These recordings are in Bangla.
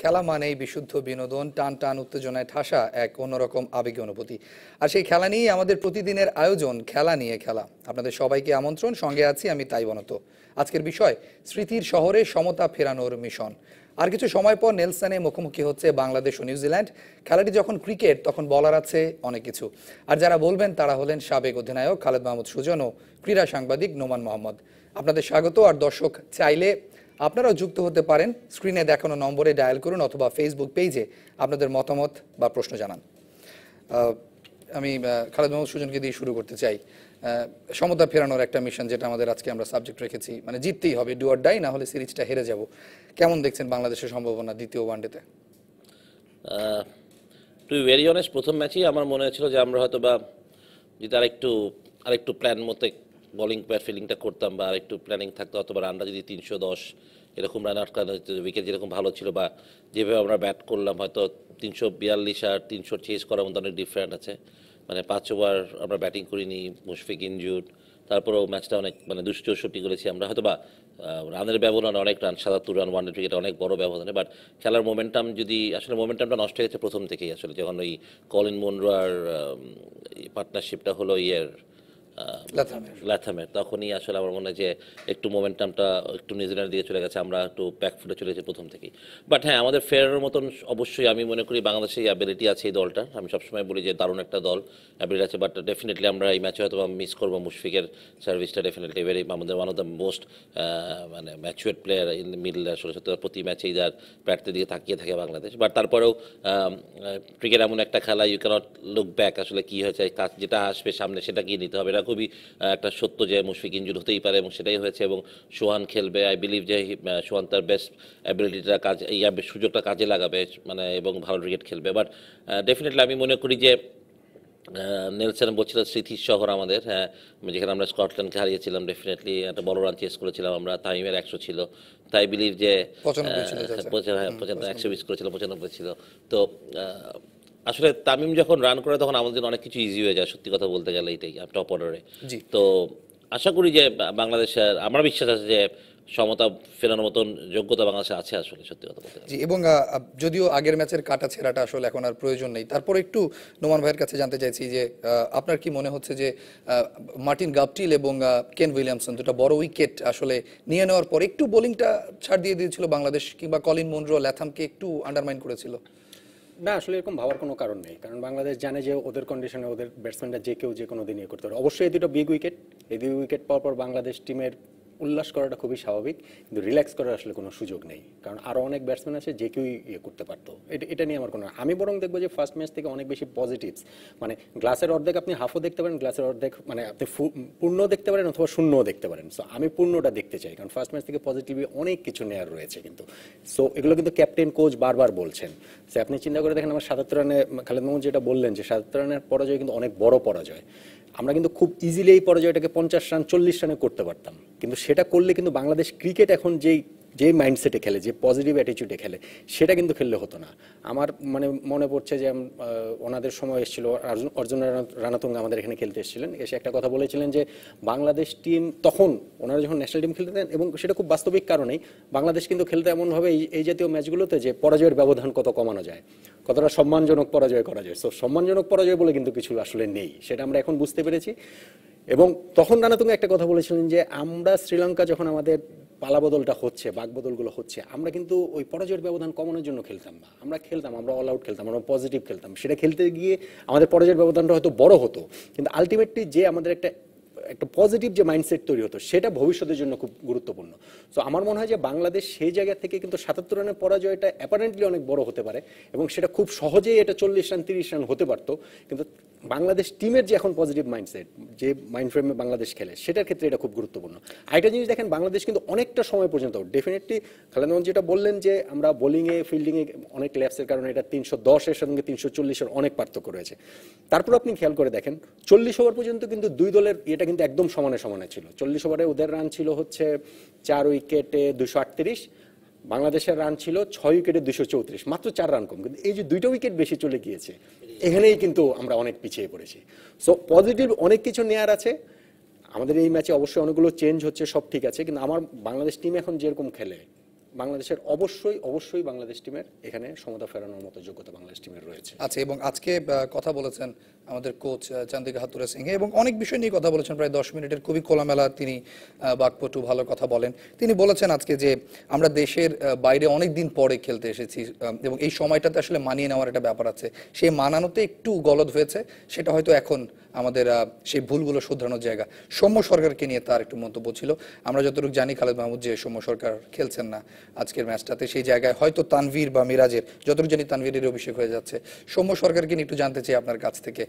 খেলা মানেই বিশুদ্ধ বিনোদন টান টান উত্তেজনায় ঠাসা এক অন্যরকম আবেগী অনুভূতি আর সেই খেলা নিয়েই আমাদের প্রতিদিনের আয়োজন খেলা নিয়ে খেলা আপনাদের সবাইকে আমন্ত্রণ সঙ্গে আছি আমি তাই বনত আজকের বিষয় স্মৃতির শহরে সমতা ফেরানোর মিশন আর কিছু সময় পর নেলসনে মুখোমুখি হচ্ছে বাংলাদেশ ও নিউজিল্যান্ড খেলাটি যখন ক্রিকেট তখন বলার আছে অনেক কিছু আর যারা বলবেন তারা হলেন সাবেক অধিনায়ক খালেদ মাহমুদ সুজন ও ক্রীড়া সাংবাদিক নোমান মোহাম্মদ আপনাদের স্বাগত আর দর্শক চাইলে আপনারাও যুক্ত হতে পারেন স্ক্রিনে দেখানো নম্বরে ডায়াল করুন অথবা ফেসবুক পেজে আপনাদের মতামত বা প্রশ্ন জানান আমি খালেদ মোহাম্মদ সুজনকে দিয়ে শুরু করতে চাই সমতা ফেরানোর একটা মিশন যেটা আমাদের আজকে আমরা সাবজেক্ট রেখেছি মানে জিততেই হবে ডু আর ডাই না হলে সিরিজটা হেরে যাব কেমন দেখছেন বাংলাদেশের সম্ভাবনা দ্বিতীয় ওয়ানডেতে টু ভেরি অনেস্ট প্রথম ম্যাচেই আমার মনে হয়েছিল যে আমরা হয়তো বা যদি আরেকটু আরেকটু প্ল্যান মতো বলিং প্যাড ফিলিংটা করতাম বা একটু প্ল্যানিং থাকতো অথবা রানরা যদি তিনশো দশ এরকম রান আটকানো হতো উইকেট যেরকম ভালো ছিল বা যেভাবে আমরা ব্যাট করলাম হয়তো তিনশো বিয়াল্লিশ আর তিনশো চেস করার মতো অনেক ডিফারেন্ট আছে মানে পাঁচ ওভার আমরা ব্যাটিং করিনি মুশফিক ইনজুড তারপরেও ম্যাচটা অনেক মানে দুশো চৌষট্টি করেছি আমরা হয়তো বা রানের ব্যবধানে অনেক রান সাতাত্তর রান ওয়ান উইকেট অনেক বড় ব্যবধানে বাট খেলার মোমেন্টাম যদি আসলে মোমেন্টামটা নষ্ট হয়ে গেছে প্রথম থেকেই আসলে যখন ওই কলিন মোনরার পার্টনারশিপটা হলো ইয়ের ল্যাথামের তখনই আসলে আমার মনে হয় যে একটু মোমেন্টামটা একটু নিউজিল্যান্ড দিয়ে চলে গেছে আমরা একটু ব্যাক ফুটে চলে গেছি প্রথম থেকেই বাট হ্যাঁ আমাদের ফেরার মতন অবশ্যই আমি মনে করি বাংলাদেশে অ্যাবিলিটি আছে এই দলটা আমি সবসময় বলি যে দারুণ একটা দল অ্যাবিলিটি আছে বাট ডেফিনেটলি আমরা এই ম্যাচে হয়তো মিস করবো মুশফিকের সার্ভিসটা ডেফিনেটলি ভেরি আমাদের ওয়ান অফ দ্য মোস্ট মানে ম্যাচুয়েট প্লেয়ার ইন মিডল আসলে সত্যি প্রতি ম্যাচেই যার ব্যাটতে দিকে তাকিয়ে থাকে বাংলাদেশ বাট তারপরেও ক্রিকেট এমন একটা খেলা ইউ ক্যানট লুক ব্যাক আসলে কী হয়েছে কাজ যেটা আসবে সামনে সেটা গিয়ে নিতে হবে এটা খুবই একটা সত্য যে মুশফিক ইঞ্জুর হতেই পারে এবং সেটাই হয়েছে এবং সোহান খেলবে আই বিলিভ যে সোহান তার বেস্ট অ্যাবিলিটিটা কাজ এই সুযোগটা কাজে লাগাবে মানে এবং ভালো ক্রিকেট খেলবে বাট ডেফিনেটলি আমি মনে করি যে নেলসন বলছিল স্মৃতির শহর আমাদের হ্যাঁ যেখানে আমরা স্কটল্যান্ডকে হারিয়েছিলাম ডেফিনেটলি একটা বড় রান চেস করেছিলাম আমরা তাইমের একশো ছিল তাই বিলিভ যে পঁচানব্বই আচ্ছা, হ্যাঁ, একশো বিশ করেছিল পঁচানব্বই ছিল তো আসলে তামিম যখন রান করে তখন আমাদের জন্য অনেক কিছু ইজি হয়ে যায় সত্যি কথা বলতে গেলে এটাই টপ অর্ডারে তো আশা করি যে বাংলাদেশের আমার বিশ্বাস আছে যে সমতা ফেরানোর মতন যোগ্যতা বাংলাদেশে আছে আসলে সত্যি কথা বলতে জি এবং যদিও আগের ম্যাচের কাটা ছেঁড়াটা আসলে এখন আর প্রয়োজন নেই তারপর একটু নোমান ভাইয়ের কাছে জানতে চাইছি যে আপনার কি মনে হচ্ছে যে মার্টিন গাপটিল এবং কেন উইলিয়ামসন দুটো বড় উইকেট আসলে নিয়ে নেওয়ার পর একটু বোলিংটা ছাড় দিয়ে দিয়েছিল বাংলাদেশ কিংবা কলিন মনরো ল্যাথামকে একটু আন্ডারমাইন করেছিল না আসলে এরকম ভাবার কোনো কারণ নেই কারণ বাংলাদেশ জানে যে ওদের কন্ডিশনে ওদের ব্যাটসম্যানরা যে কেউ যে কোনো দিন ইয়ে করতে পারে অবশ্যই এই দুটো বিগ উইকেট এই দুই উইকেট পাওয়ার পর বাংলাদেশ টিমের উল্লাস করাটা খুবই স্বাভাবিক কিন্তু রিল্যাক্স করার আসলে কোনো সুযোগ নেই কারণ আরও অনেক ব্যাটসম্যান আছে যে কেউই ইয়ে করতে পারতো এটা এটা নিয়ে আমার কোনো আমি বরং দেখবো যে ফার্স্ট ম্যাচ থেকে অনেক বেশি পজিটিভস মানে গ্লাসের অর্ধেক আপনি হাফও দেখতে পারেন গ্লাসের অর্ধেক মানে আপনি পূর্ণ দেখতে পারেন অথবা শূন্যও দেখতে পারেন সো আমি পূর্ণটা দেখতে চাই কারণ ফার্স্ট ম্যাচ থেকে পজিটিভ অনেক কিছু নেওয়ার রয়েছে কিন্তু সো এগুলো কিন্তু ক্যাপ্টেন কোচ বারবার বলছেন সে আপনি চিন্তা করে দেখেন আমার সাতাত্তর রানে খালেদ মোহাম্মদ যেটা বললেন যে সাতাত্তর রানের পরাজয় কিন্তু অনেক বড় পরাজয় আমরা কিন্তু খুব ইজিলি এই পরাজয়টাকে পঞ্চাশ রান চল্লিশ রানে করতে পারতাম কিন্তু সেটা করলে কিন্তু বাংলাদেশ ক্রিকেট এখন যেই যে মাইন্ডসেটে খেলে যে পজিটিভ অ্যাটিচিউডে খেলে সেটা কিন্তু খেললে হতো না আমার মানে মনে পড়ছে যে ওনাদের সময় এসেছিল অর্জুন রানাতুঙ্গা আমাদের এখানে খেলতে এসেছিলেন এসে একটা কথা বলেছিলেন যে বাংলাদেশ টিম তখন ওনারা যখন ন্যাশনাল টিম খেলতেন এবং সেটা খুব বাস্তবিক কারণেই বাংলাদেশ কিন্তু খেলতে এমনভাবে এই জাতীয় ম্যাচগুলোতে যে পরাজয়ের ব্যবধান কত কমানো যায় কতটা সম্মানজনক পরাজয় করা যায় সো সম্মানজনক পরাজয় বলে কিন্তু কিছু আসলে নেই সেটা আমরা এখন বুঝতে পেরেছি এবং তখন রানাতুঙ্গা একটা কথা বলেছিলেন যে আমরা শ্রীলঙ্কা যখন আমাদের পালাবদলটা হচ্ছে বাকবদলগুলো হচ্ছে আমরা কিন্তু ওই পরাজয়ের ব্যবধান কমানোর জন্য খেলতাম না আমরা খেলতাম আমরা অল আউট খেলতাম আমরা পজিটিভ খেলতাম সেটা খেলতে গিয়ে আমাদের পরাজয়ের ব্যবধানটা হয়তো বড় হতো কিন্তু আলটিমেটলি যে আমাদের একটা একটা পজিটিভ যে মাইন্ডসেট তৈরি হতো সেটা ভবিষ্যতের জন্য খুব গুরুত্বপূর্ণ সো আমার মনে হয় যে বাংলাদেশ সেই জায়গা থেকে কিন্তু সাতাত্তর রানের পরাজয়টা অ্যাপারেন্টলি অনেক বড় হতে পারে এবং সেটা খুব সহজেই এটা চল্লিশ রান তিরিশ রান হতে পারতো কিন্তু বাংলাদেশ টিমের যে এখন পজিটিভ মাইন্ডসেট যে মাইন্ড ফ্রেমে বাংলাদেশ খেলে সেটার ক্ষেত্রে এটা খুব গুরুত্বপূর্ণ আরেকটা জিনিস দেখেন বাংলাদেশ কিন্তু অনেকটা সময় পর্যন্ত ডেফিনেটলি খালেদ যেটা বললেন যে আমরা বোলিংয়ে ফিল্ডিংয়ে অনেক ল্যাপসের কারণে এটা তিনশো দশের সঙ্গে তিনশো চল্লিশের অনেক পার্থক্য রয়েছে তারপর আপনি খেয়াল করে দেখেন চল্লিশ ওভার পর্যন্ত কিন্তু দুই দলের এটা কিন্তু একদম সমানে সমানে ছিল চল্লিশ ওভারে ওদের রান ছিল হচ্ছে চার উইকেটে দুশো আটত্রিশ বাংলাদেশের রান ছিল ছয় উইকেটে দুশো চৌত্রিশ মাত্র চার রান কম কিন্তু এই যে দুইটা উইকেট বেশি চলে গিয়েছে এখানেই কিন্তু আমরা অনেক পিছিয়ে পড়েছি সো পজিটিভ অনেক কিছু নেয়ার আছে আমাদের এই ম্যাচে অবশ্যই অনেকগুলো চেঞ্জ হচ্ছে সব ঠিক আছে কিন্তু আমার বাংলাদেশ টিম এখন যেরকম খেলে বাংলাদেশের অবশ্যই অবশ্যই বাংলাদেশ টিমের এখানে সমতা ফেরানোর মতো যোগ্যতা বাংলাদেশ টিমের রয়েছে আচ্ছা এবং আজকে কথা বলেছেন আমাদের কোচ চান্দিকা হাতুরা সিংহে এবং অনেক বিষয় নিয়ে কথা বলেছেন প্রায় দশ মিনিটের খুবই খোলামেলা তিনি বাকপটু ভালো কথা বলেন তিনি বলেছেন আজকে যে আমরা দেশের বাইরে অনেক দিন পরে খেলতে এসেছি এবং এই সময়টাতে আসলে মানিয়ে নেওয়ার একটা ব্যাপার আছে সেই মানানোতে একটু গলদ হয়েছে সেটা হয়তো এখন আমাদের সেই ভুলগুলো শুধরানোর জায়গা সৌম্য সরকারকে নিয়ে তার একটু মন্তব্য ছিল আমরা যতটুকু জানি খালেদ মাহমুদ যে সৌম্য সরকার খেলছেন না আজকের ম্যাচটাতে সেই জায়গায় হয়তো তানভীর বা মিরাজের যতটুকু জানি তানভীরের অভিষেক হয়ে যাচ্ছে সৌম্য সরকারকে নিয়ে একটু জানতে চাই আপনার কাছ থেকে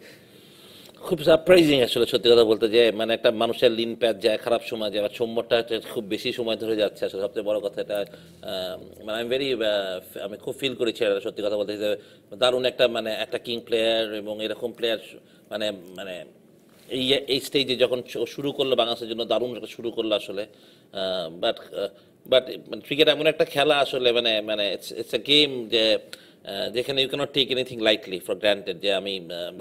খুব সারপ্রাইজিং আসলে সত্যি কথা বলতে যে মানে একটা মানুষের লিন প্যাচ যায় খারাপ সময় যায় বা সোমবারটা খুব বেশি সময় ধরে যাচ্ছে আসলে সবচেয়ে বড় কথা এটা মানে আমি ভেরি আমি খুব ফিল করেছি এটা সত্যি কথা বলতে যে দারুণ একটা মানে একটা কিং প্লেয়ার এবং এরকম প্লেয়ার মানে মানে এই এই স্টেজে যখন শুরু করলো বাংলাদেশের জন্য দারুণ শুরু করলো আসলে বাট বাট ক্রিকেট এমন একটা খেলা আসলে মানে মানে ইটস এ গেম যে যেখানে you cannot take anything lightly for granted যে আমি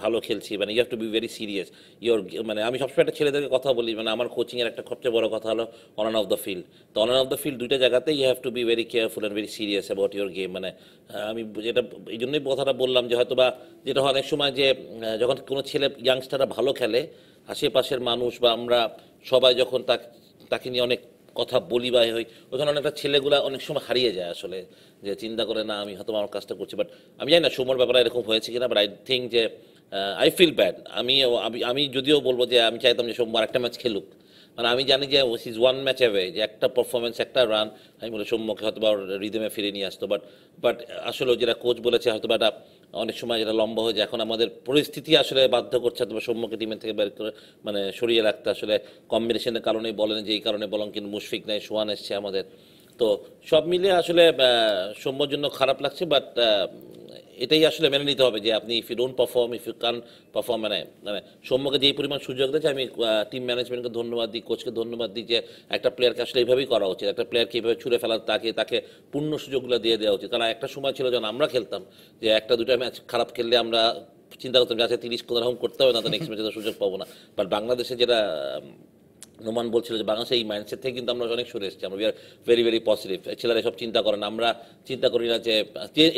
ভালো খেলছি মানে you have to be very serious your মানে আমি সবসময় একটা ছেলেদেরকে কথা বলি মানে আমার কোচিংয়ের একটা সবচেয়ে বড় কথা হলো অন অফ দ্য ফিল্ড তো অন অফ দ্য ফিল্ড দুইটা জায়গাতে you have to be very careful and very serious about your game মানে আমি যেটা এই জন্যই কথাটা বললাম যে হয়তো বা যেটা অনেক সময় যে যখন কোনো ছেলে ইয়াংস্টাররা ভালো খেলে আশেপাশের মানুষ বা আমরা সবাই যখন তাকে নিয়ে অনেক কথা বলি বা হই ওখানে অনেকটা ছেলেগুলা অনেক সময় হারিয়ে যায় আসলে যে চিন্তা করে না আমি হয়তো আমার কাজটা করছি বাট আমি জানি না সময়ের ব্যাপারে এরকম হয়েছে কিনা বাট আই থিঙ্ক যে আই ফিল ব্যাড আমি আমি যদিও বলবো যে আমি চাইতাম যে সোমবার একটা ম্যাচ খেলুক মানে আমি জানি যে ইজ ওয়ান ম্যাচ অ্যাওয়ে যে একটা পারফরমেন্স একটা রান আমি বলে সৌম্যকে হয়তো বা রিদমে ফিরে নিয়ে আসতো বাট বাট আসলে যেটা কোচ বলেছে হয়তো বা একটা অনেক সময় যেটা লম্বা হয়ে যায় এখন আমাদের পরিস্থিতি আসলে বাধ্য করছে তোমার সৌম্যকে টিমের থেকে বের করে মানে সরিয়ে রাখতে আসলে কম্বিনেশনের কারণে বলেন যে এই কারণে বলেন কিন্তু মুশফিক নাই শোয়ান এসছে আমাদের তো সব মিলিয়ে আসলে সৌম্যর জন্য খারাপ লাগছে বাট এটাই আসলে মেনে নিতে হবে যে আপনি if you don't perform if you can perform মানে মানে সৌম্যকে যেই পরিমাণ সুযোগ দিয়েছে আমি টিম ম্যানেজমেন্টকে ধন্যবাদ দিই কোচকে ধন্যবাদ দিই যে একটা প্লেয়ারকে আসলে এইভাবেই করা উচিত একটা প্লেয়ারকে এইভাবে ছুড়ে ফেলার তাকে তাকে পূর্ণ সুযোগগুলো দিয়ে দেওয়া উচিত কারণ একটা সময় ছিল যখন আমরা খেলতাম যে একটা দুটা ম্যাচ খারাপ খেললে আমরা চিন্তা করতাম যে আছে তিরিশ কোনো রকম করতে হবে না তো নেক্সট ম্যাচে তো সুযোগ পাবো না বাট বাংলাদেশে যেটা নোমান বলছিল যে বাংলাদেশে এই মাইন্ডসেট থেকে কিন্তু আমরা অনেক সরে এসেছি আমরা we are very very positive ছেলেরা সব চিন্তা করেন আমরা চিন্তা করি না যে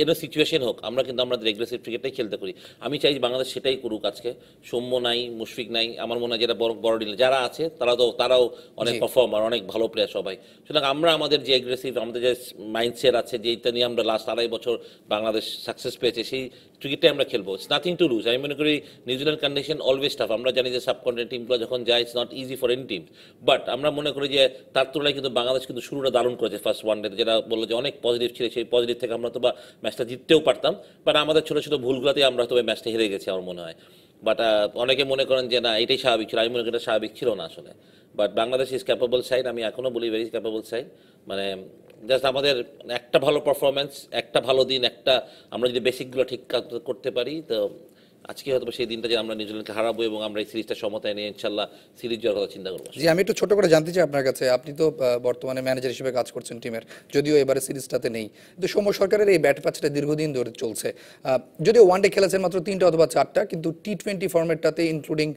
এর সিচুয়েশন হোক আমরা কিন্তু আমাদের এগ্রেসিভ ক্রিকেটটাই খেলতে করি আমি চাই বাংলাদেশ সেটাই করুক আজকে সৌম্য নাই মুশফিক নাই আমার মনে হয় যেটা বড় বড় ডিল যারা আছে তারা তো তারাও অনেক পারফর্মার অনেক ভালো প্লেয়ার সবাই সুতরাং আমরা আমাদের যে এগ্রেসিভ আমাদের যে মাইন্ডসেট আছে যেটা নিয়ে আমরা লাস্ট আড়াই বছর বাংলাদেশ সাকসেস পেয়েছে সেই ক্রিকেটটাই আমরা খেলবো ইটস নাথিং টু লুজ আমি মনে করি নিউজিল্যান্ড কন্ডিশন অলওয়েজ টাফ আমরা জানি যে সাবকন্টিনেন্ট টিমগুলো যখন যায় it's not easy for any team but আমরা মনে করি যে তার তুলনায় কিন্তু বাংলাদেশ কিন্তু শুরুটা দারুণ করেছে ফার্স্ট ওয়ানডেতে যেটা বললো যে অনেক পজিটিভ ছিল সেই পজিটিভ থেকে আমরা তো বা ম্যাচটা জিততেও পারতাম বাট আমাদের ছোটো ছোটো ভুলগুলোতেই আমরা হয়তো ম্যাচটা হেরে গেছি আমার মনে হয় বাট অনেকে মনে করেন যে না এটাই স্বাভাবিক ছিল আমি মনে করি এটা স্বাভাবিক ছিল না আসলে but Bangladesh is capable side আমি এখনও বলি ভেরি ক্যাপাবল সাইড মানে জাস্ট আমাদের একটা ভালো পারফরমেন্স একটা ভালো দিন একটা আমরা যদি বেসিকগুলো ঠিক করতে পারি তো আজকে হয়তো সেই দিনটা যে আমরা নিউজিল্যান্ডকে হারাবো এবং আমরা এই সিরিজটা সমতায় নিয়ে ইনশাল্লাহ সিরিজ জয়ের কথা চিন্তা করবো জি আমি একটু ছোট করে জানতে চাই আপনার কাছে আপনি তো বর্তমানে ম্যানেজার হিসেবে কাজ করছেন টিমের যদিও এবারে সিরিজটাতে নেই কিন্তু সৌম্য সরকারের এই ব্যাট পাঁচটা দীর্ঘদিন ধরে চলছে যদিও ওয়ানডে খেলেছেন মাত্র তিনটা অথবা চারটা কিন্তু টি টোয়েন্টি ফর্মেটটাতে ইনক্লুডিং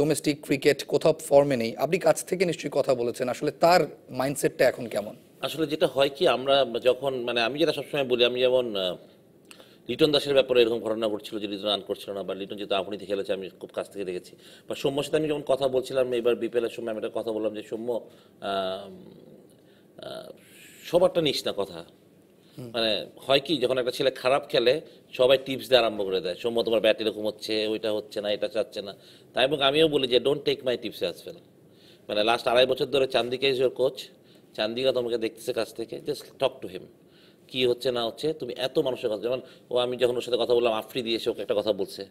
ডোমেস্টিক ক্রিকেট কোথাও ফর্মে নেই আপনি কাছ থেকে নিশ্চয়ই কথা বলেছেন আসলে তার মাইন্ডসেটটা এখন কেমন আসলে যেটা হয় কি আমরা যখন মানে আমি যেটা সবসময় বলি আমি যেমন লিটন দাসের ব্যাপারে এরকম ঘটনা ঘটছিল যে লিটন রান করছিল না বা লিটন যেহেতু আপনি খেলেছে আমি খুব কাছ থেকে দেখেছি বা সৌম্য সাথে আমি যখন কথা বলছিলাম এবার বিপিএলের সময় আমি একটা কথা বললাম যে সৌম্য সবারটা নিস না কথা মানে হয় কি যখন একটা ছেলে খারাপ খেলে সবাই টিপস দিয়ে আরম্ভ করে দেয় সৌম্য তোমার ব্যাট এরকম হচ্ছে ওইটা হচ্ছে না এটা চাচ্ছে না তাই এবং আমিও বলি যে don't take my tips as fail মানে লাস্ট আড়াই বছর ধরে চান্দিকা ইজ কোচ চান্দিকা তোমাকে দেখতেছে কাছ থেকে জাস্ট টক টু হিম কি হচ্ছে না হচ্ছে তুমি এত মানুষের কথা যেমন ও আমি যখন ওর সাথে কথা বললাম দিয়ে এসে ওকে একটা কথা বলছে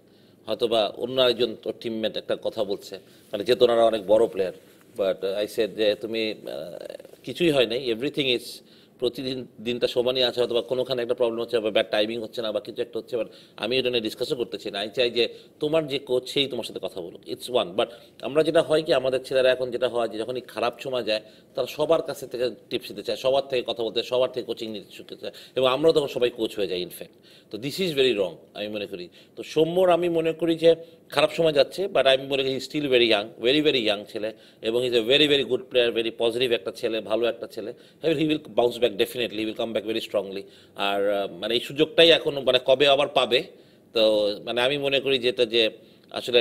হয়তো বা অন্য একজন তোর টিমমেট একটা কথা বলছে মানে যে তোনারা অনেক বড় প্লেয়ার বাট আই সেড যে তুমি কিছুই হয় নাই এভরিথিং ইজ প্রতিদিন দিনটা সমানই আছে অথবা কোনোখানে একটা প্রবলেম হচ্ছে বা ব্যাড টাইমিং হচ্ছে না বা কিছু একটা হচ্ছে বাট আমি এটা নিয়ে ডিসকাসও করতে চাই না আমি চাই যে তোমার যে কোচ সেই তোমার সাথে কথা বলুক ইটস ওয়ান বাট আমরা যেটা হয় কি আমাদের ছেলেরা এখন যেটা হয় যে যখনই খারাপ সময় যায় তারা সবার কাছে থেকে টিপস নিতে চায় সবার থেকে কথা বলতে সবার থেকে কোচিং নিতে শিখতে চায় এবং আমরা তখন সবাই কোচ হয়ে যাই ইনফ্যাক্ট তো দিস ইজ ভেরি রং আমি মনে করি তো সৌম্যর আমি মনে করি যে খারাপ সময় যাচ্ছে বাট আমি মনে করি still very young very very young ছেলে এবং is a very very good player very positive একটা ছেলে ভালো একটা ছেলে he will bounce back back definitely will come back very strongly আর মানে এই সুযোগটাই এখন মানে কবে আবার পাবে তো মানে আমি মনে করি যেটা যে আসলে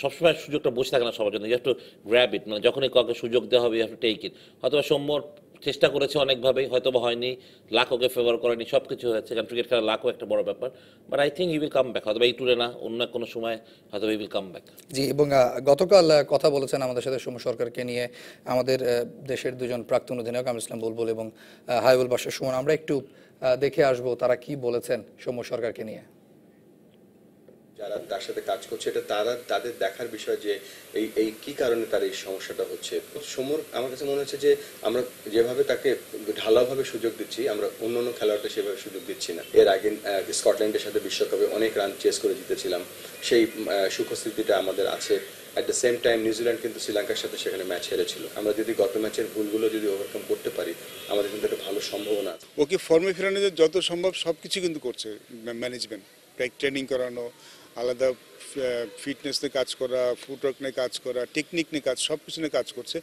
সবসময় সুযোগটা বসে থাকে না সবার জন্য জাস্ট টু গ্র্যাব ইট মানে যখনই কাউকে সুযোগ দেওয়া হবে টেক ইট হয়তো সৌম্যর চেষ্টা করেছে অনেকভাবেই হয়তো বা হয়নি লাখোকে ফেভার করেনি সব কিছু হয়েছে কারণ ক্রিকেট খেলা লাখও একটা বড় ব্যাপার but I think you will come back হয়তো এই টুরে না অন্য কোনো সময় হয়তো ই উইল কাম ব্যাক জি এবং গতকাল কথা বলেছেন আমাদের সাথে সৌম্য সরকারকে নিয়ে আমাদের দেশের দুজন প্রাক্তন অধিনায়ক আমি ইসলাম বুলবুল এবং হাইবুল বাসার সুমন আমরা একটু দেখে আসবো তারা কি বলেছেন সৌম্য সরকারকে নিয়ে যারা তার সাথে কাজ করছে এটা তারা তাদের দেখার বিষয় যে এই এই কি কারণে তার এই সমস্যাটা হচ্ছে সমর আমার কাছে মনে হচ্ছে যে আমরা যেভাবে তাকে ঢালাভাবে সুযোগ দিচ্ছি আমরা অন্য অন্য খেলোয়াড়কে সেভাবে সুযোগ দিচ্ছি না এর আগে স্কটল্যান্ডের সাথে বিশ্বকাপে অনেক রান চেস করে জিতেছিলাম সেই সুখস্থিতিটা আমাদের আছে at the same time New Zealand কিন্তু শ্রীলঙ্কার সাথে সেখানে ম্যাচ হেরেছিল আমরা যদি গত ম্যাচের ভুলগুলো যদি ওভারকাম করতে পারি আমাদের কিন্তু একটা ভালো সম্ভাবনা আছে ওকে ফর্মে ফেরানো যত সম্ভব সব কিছু কিন্তু করছে ম্যানেজমেন্ট ট্রেনিং করানো আলাদা ফিটনেস নিয়ে কাজ করা ফুটওয়ার্ক নিয়ে কাজ করা টেকনিক নিয়ে কাজ সব কিছু নিয়ে কাজ করছে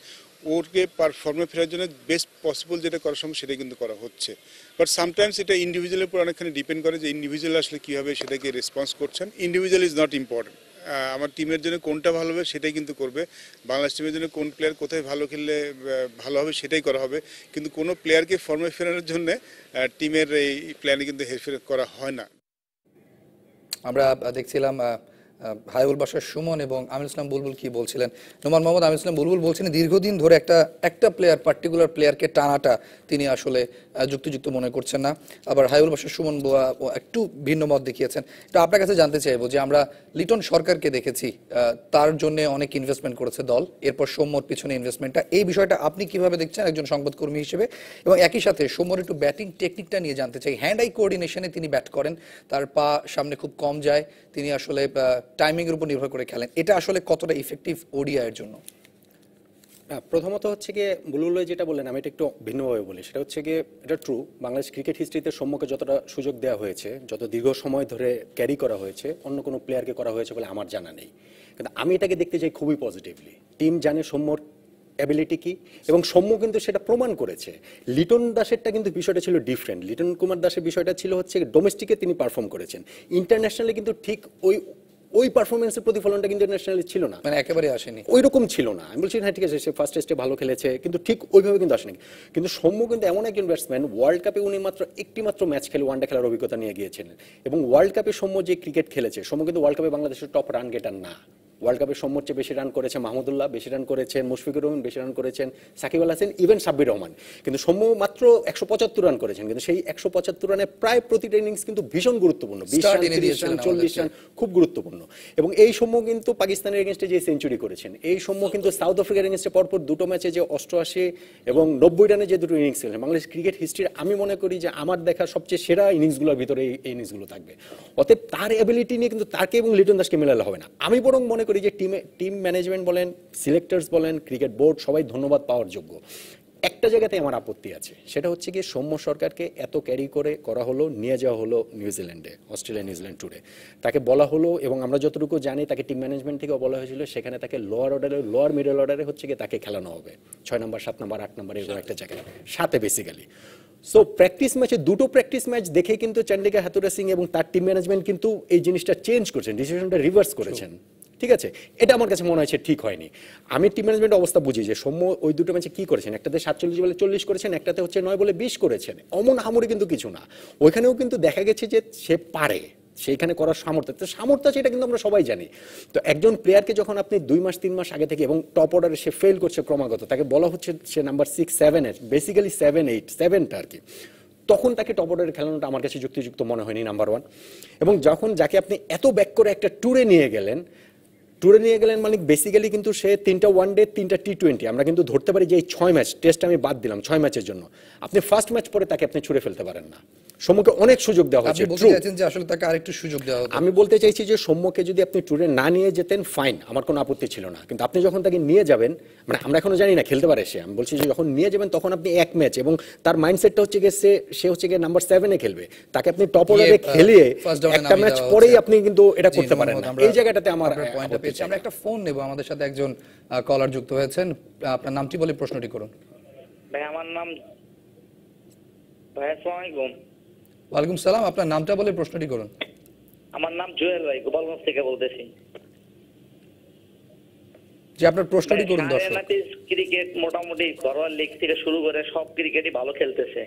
ওরকে পারফর্মে ফেরার জন্য বেস্ট পসিবল যেটা করা সম্ভব সেটা কিন্তু করা হচ্ছে বাট সামটাইমস এটা ইন্ডিভিজুয়ালের উপর অনেকখানি ডিপেন্ড করে যে ইন্ডিভিজুয়াল আসলে কীভাবে সেটাকে রেসপন্স করছেন ইন্ডিভিজুয়াল ইজ নট ইম্পর্টেন্ট আমার টিমের জন্য কোনটা ভালো হবে সেটাই কিন্তু করবে বাংলাদেশ টিমের জন্য কোন প্লেয়ার কোথায় ভালো খেললে ভালো হবে সেটাই করা হবে কিন্তু কোনো প্লেয়ারকে ফর্মে ফেরানোর জন্য টিমের এই প্ল্যানে কিন্তু হেরফের করা হয় না আমরা দেখছিলাম হায়ুল বাসার সুমন এবং আমি ইসলাম বুলবুল কি বলছিলেন নোমান মোহাম্মদ আমি ইসলাম বুলবুল বলছিলেন দীর্ঘদিন ধরে একটা একটা প্লেয়ার পার্টিকুলার প্লেয়ারকে টানাটা তিনি আসলে যুক্তিযুক্ত মনে করছেন না আবার হাইউল বাসার সুমন বোয়া একটু ভিন্ন মত দেখিয়েছেন এটা আপনার কাছে জানতে চাইবো যে আমরা লিটন সরকারকে দেখেছি তার জন্য অনেক ইনভেস্টমেন্ট করেছে দল এরপর সৌম্যর পিছনে ইনভেস্টমেন্টটা এই বিষয়টা আপনি কিভাবে দেখছেন একজন সংবাদকর্মী হিসেবে এবং একই সাথে সৌম্যর একটু ব্যাটিং টেকনিকটা নিয়ে জানতে চাই হ্যান্ড আই কোঅর্ডিনেশনে তিনি ব্যাট করেন তার পা সামনে খুব কম যায় তিনি আসলে টাইমিংয়ের উপর নির্ভর করে খেলেন এটা আসলে কতটা ইফেক্টিভ এর জন্য প্রথমত হচ্ছে গিয়ে বুলুল যেটা বললেন আমি এটা একটু ভিন্নভাবে বলি সেটা হচ্ছে গিয়ে এটা ট্রু বাংলাদেশ ক্রিকেট হিস্ট্রিতে সম্মুখে যতটা সুযোগ দেওয়া হয়েছে যত দীর্ঘ সময় ধরে ক্যারি করা হয়েছে অন্য কোনো প্লেয়ারকে করা হয়েছে বলে আমার জানা নেই কিন্তু আমি এটাকে দেখতে চাই খুবই পজিটিভলি টিম জানে সৌম্যর অ্যাবিলিটি কি এবং সৌম্য কিন্তু সেটা প্রমাণ করেছে লিটন দাসেরটা কিন্তু বিষয়টা ছিল ডিফারেন্ট লিটন কুমার দাসের বিষয়টা ছিল হচ্ছে ডোমেস্টিকে তিনি পারফর্ম করেছেন ইন্টারন্যাশনালি কিন্তু ঠিক ওই ওই পারফরমেন্সের প্রতিফলনটা কিন্তু ইন্টারন্যাশনালি ছিল না মানে একেবারে আসেনি ওই রকম ছিল না আমি বলছি হ্যাঁ ঠিক আছে সে ফার্স্ট টেস্টে ভালো খেলেছে কিন্তু ঠিক ওইভাবে কিন্তু আসেনি কিন্তু সৌম্য কিন্তু এমন একজন ব্যাটসম্যান ওয়ার্ল্ড কাপে উনি মাত্র একটি মাত্র ম্যাচ খেলে ওয়ানডে খেলার অভিজ্ঞতা নিয়ে গিয়েছিলেন এবং ওয়ার্ল্ড কাপে সৌম্য যে ক্রিকেট খেলেছে সৌম্য কিন্তু ওয়ার্ল্ড কাপে বাংলাদেশের টপ রান গেটার না ওয়ার্ল্ড কাপের সর্বোচ্চ বেশি রান করেছে মাহমুদুল্লাহ বেশি রান করেছেন মুশফিকুর রহমান বেশি রান করেছেন সাকিব আল হাসান ইভেন সাব্বির রহমান কিন্তু সৌম্য মাত্র একশো পঁচাত্তর রান করেছেন কিন্তু সেই একশো পঁচাত্তর রানে প্রায় প্রতিটা ইনিংস কিন্তু ভীষণ গুরুত্বপূর্ণ বিশ রান তিরিশ রান চল্লিশ রান খুব গুরুত্বপূর্ণ এবং এই সৌম্য কিন্তু পাকিস্তানের এগেনস্টে যে সেঞ্চুরি করেছেন এই সৌম্য কিন্তু সাউথ আফ্রিকার এগেনস্টে পরপর দুটো ম্যাচে যে অষ্টআশি এবং নব্বই রানে যে দুটো ইনিংস খেলেছেন বাংলাদেশ ক্রিকেট হিস্ট্রির আমি মনে করি যে আমার দেখা সবচেয়ে সেরা ইনিংসগুলোর ভিতরে এই ইনিংসগুলো থাকবে অতএব তার অ্যাবিলিটি নিয়ে কিন্তু তাকে এবং লিটন দাসকে মেলালে হবে না আমি বরং মনে করি করি যে টিমে টিম ম্যানেজমেন্ট বলেন সিলেক্টার্স বলেন ক্রিকেট বোর্ড সবাই ধন্যবাদ পাওয়ার যোগ্য একটা জায়গাতে আমার আপত্তি আছে সেটা হচ্ছে কি সৌম্য সরকারকে এত ক্যারি করে করা হলো নিয়ে যাওয়া হলো নিউজিল্যান্ডে অস্ট্রেলিয়া নিউজিল্যান্ড ট্যুরে তাকে বলা হলো এবং আমরা যতটুকু জানি তাকে টিম ম্যানেজমেন্ট থেকেও বলা হয়েছিল সেখানে তাকে লোয়ার অর্ডারে লোয়ার মিডল অর্ডারে হচ্ছে গিয়ে তাকে খেলানো হবে ছয় নম্বর সাত নম্বর আট নম্বর এরকম একটা জায়গায় সাথে বেসিক্যালি সো প্র্যাকটিস ম্যাচে দুটো প্র্যাকটিস ম্যাচ দেখে কিন্তু চন্ডিকা হাতুরা সিং এবং তার টিম ম্যানেজমেন্ট কিন্তু এই জিনিসটা চেঞ্জ করেছেন ডিসিশনটা রিভার্স করেছেন ঠিক আছে এটা আমার কাছে মনে হয়েছে ঠিক হয়নি আমি টিম ম্যানেজমেন্ট অবস্থা বুঝি যে সৌম্য ওই দুটো ম্যাচে কী করেছেন একটাতে সাতচল্লিশ বলে চল্লিশ করেছেন একটাতে হচ্ছে নয় বলে বিশ করেছেন অমন হামুরি কিন্তু কিছু না ওইখানেও কিন্তু দেখা গেছে যে সে পারে সেইখানে করার সামর্থ্য তো সামর্থ্য আছে এটা কিন্তু আমরা সবাই জানি তো একজন প্লেয়ারকে যখন আপনি দুই মাস তিন মাস আগে থেকে এবং টপ অর্ডারে সে ফেল করছে ক্রমাগত তাকে বলা হচ্ছে সে নাম্বার সিক্স সেভেনের বেসিক্যালি সেভেন এইট সেভেনটা আর কি তখন তাকে টপ অর্ডারে খেলানোটা আমার কাছে যুক্তিযুক্ত মনে হয়নি নাম্বার ওয়ান এবং যখন যাকে আপনি এত ব্যাক করে একটা ট্যুরে নিয়ে গেলেন ট্যুরে নিয়ে গেলেন মালিক বেসিক্যালি কিন্তু সে তিনটা ওয়ান ডে তিনটা টি টোয়েন্টি আমরা কিন্তু ধরতে পারি যে এই ছয় ম্যাচ টেস্ট আমি বাদ দিলাম ছয় ম্যাচের জন্য আপনি ফার্স্ট ম্যাচ পরে তাকে আপনি ছুড়ে ফেলতে পারেন না সম্মুখে অনেক সুযোগ দেওয়া হয়েছে আপনি যে আসলে তাকে আরেকটু সুযোগ দেওয়া আমি বলতে চাইছি যে সম্মুখে যদি আপনি ট্যুরে না নিয়ে যেতেন ফাইন আমার কোনো আপত্তি ছিল না কিন্তু আপনি যখন তাকে নিয়ে যাবেন মানে আমরা এখনো জানি না খেলতে পারে সে আমি বলছি যে যখন নিয়ে যাবেন তখন আপনি এক ম্যাচ এবং তার মাইন্ডসেটটা হচ্ছে গিয়ে সে হচ্ছে গিয়ে নাম্বার সেভেনে খেলবে তাকে আপনি টপ অর্ডারে ইয়ে, খেলিয়ে একটা ম্যাচ পরেই আপনি কিন্তু এটা করতে পারেন এই জায়গাটাতে আমার পেয়েছি আমরা একটা ফোন নেব আমাদের সাথে একজন কলার যুক্ত হয়েছেন আপনার নামটি বলে প্রশ্নটি করুন ভাই আমার নাম ওয়ালাইকুম সালাম আপনার নামটা বলে প্রশ্নটি করুন আমার নাম জুয়েল ভাই গোপালগঞ্জ থেকে বলতেছি যে আপনার প্রশ্নটি করুন দর্শক ক্রিকেট মোটামুটি ঘরোয়া লিগ থেকে শুরু করে সব ক্রিকেটই ভালো খেলতেছে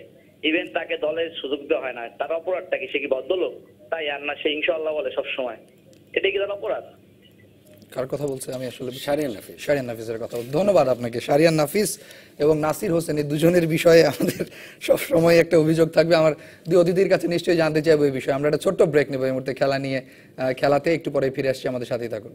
ইভেন তাকে দলের সুযোগ দেওয়া হয় না তার অপরাধটা কি সে কি ভদ্রলোক তাই আর না সে ইনশাআল্লাহ বলে সব সময় এটা কি তার অপরাধ কার কথা বলছে আমি আসলে শারিয়ান নাফিস শারিয়ান নাফিসের কথা ধন্যবাদ আপনাকে সারিয়ান নাফিস এবং নাসির হোসেন এই দুজনের বিষয়ে আমাদের সব সময় একটা অভিযোগ থাকবে আমার দুই অতিথির কাছে নিশ্চয়ই জানতে চাইবো এই বিষয়ে আমরা একটা ছোট্ট ব্রেক নেবো এই মুহূর্তে খেলা নিয়ে খেলাতে একটু পরে ফিরে আসছি আমাদের সাথেই থাকুন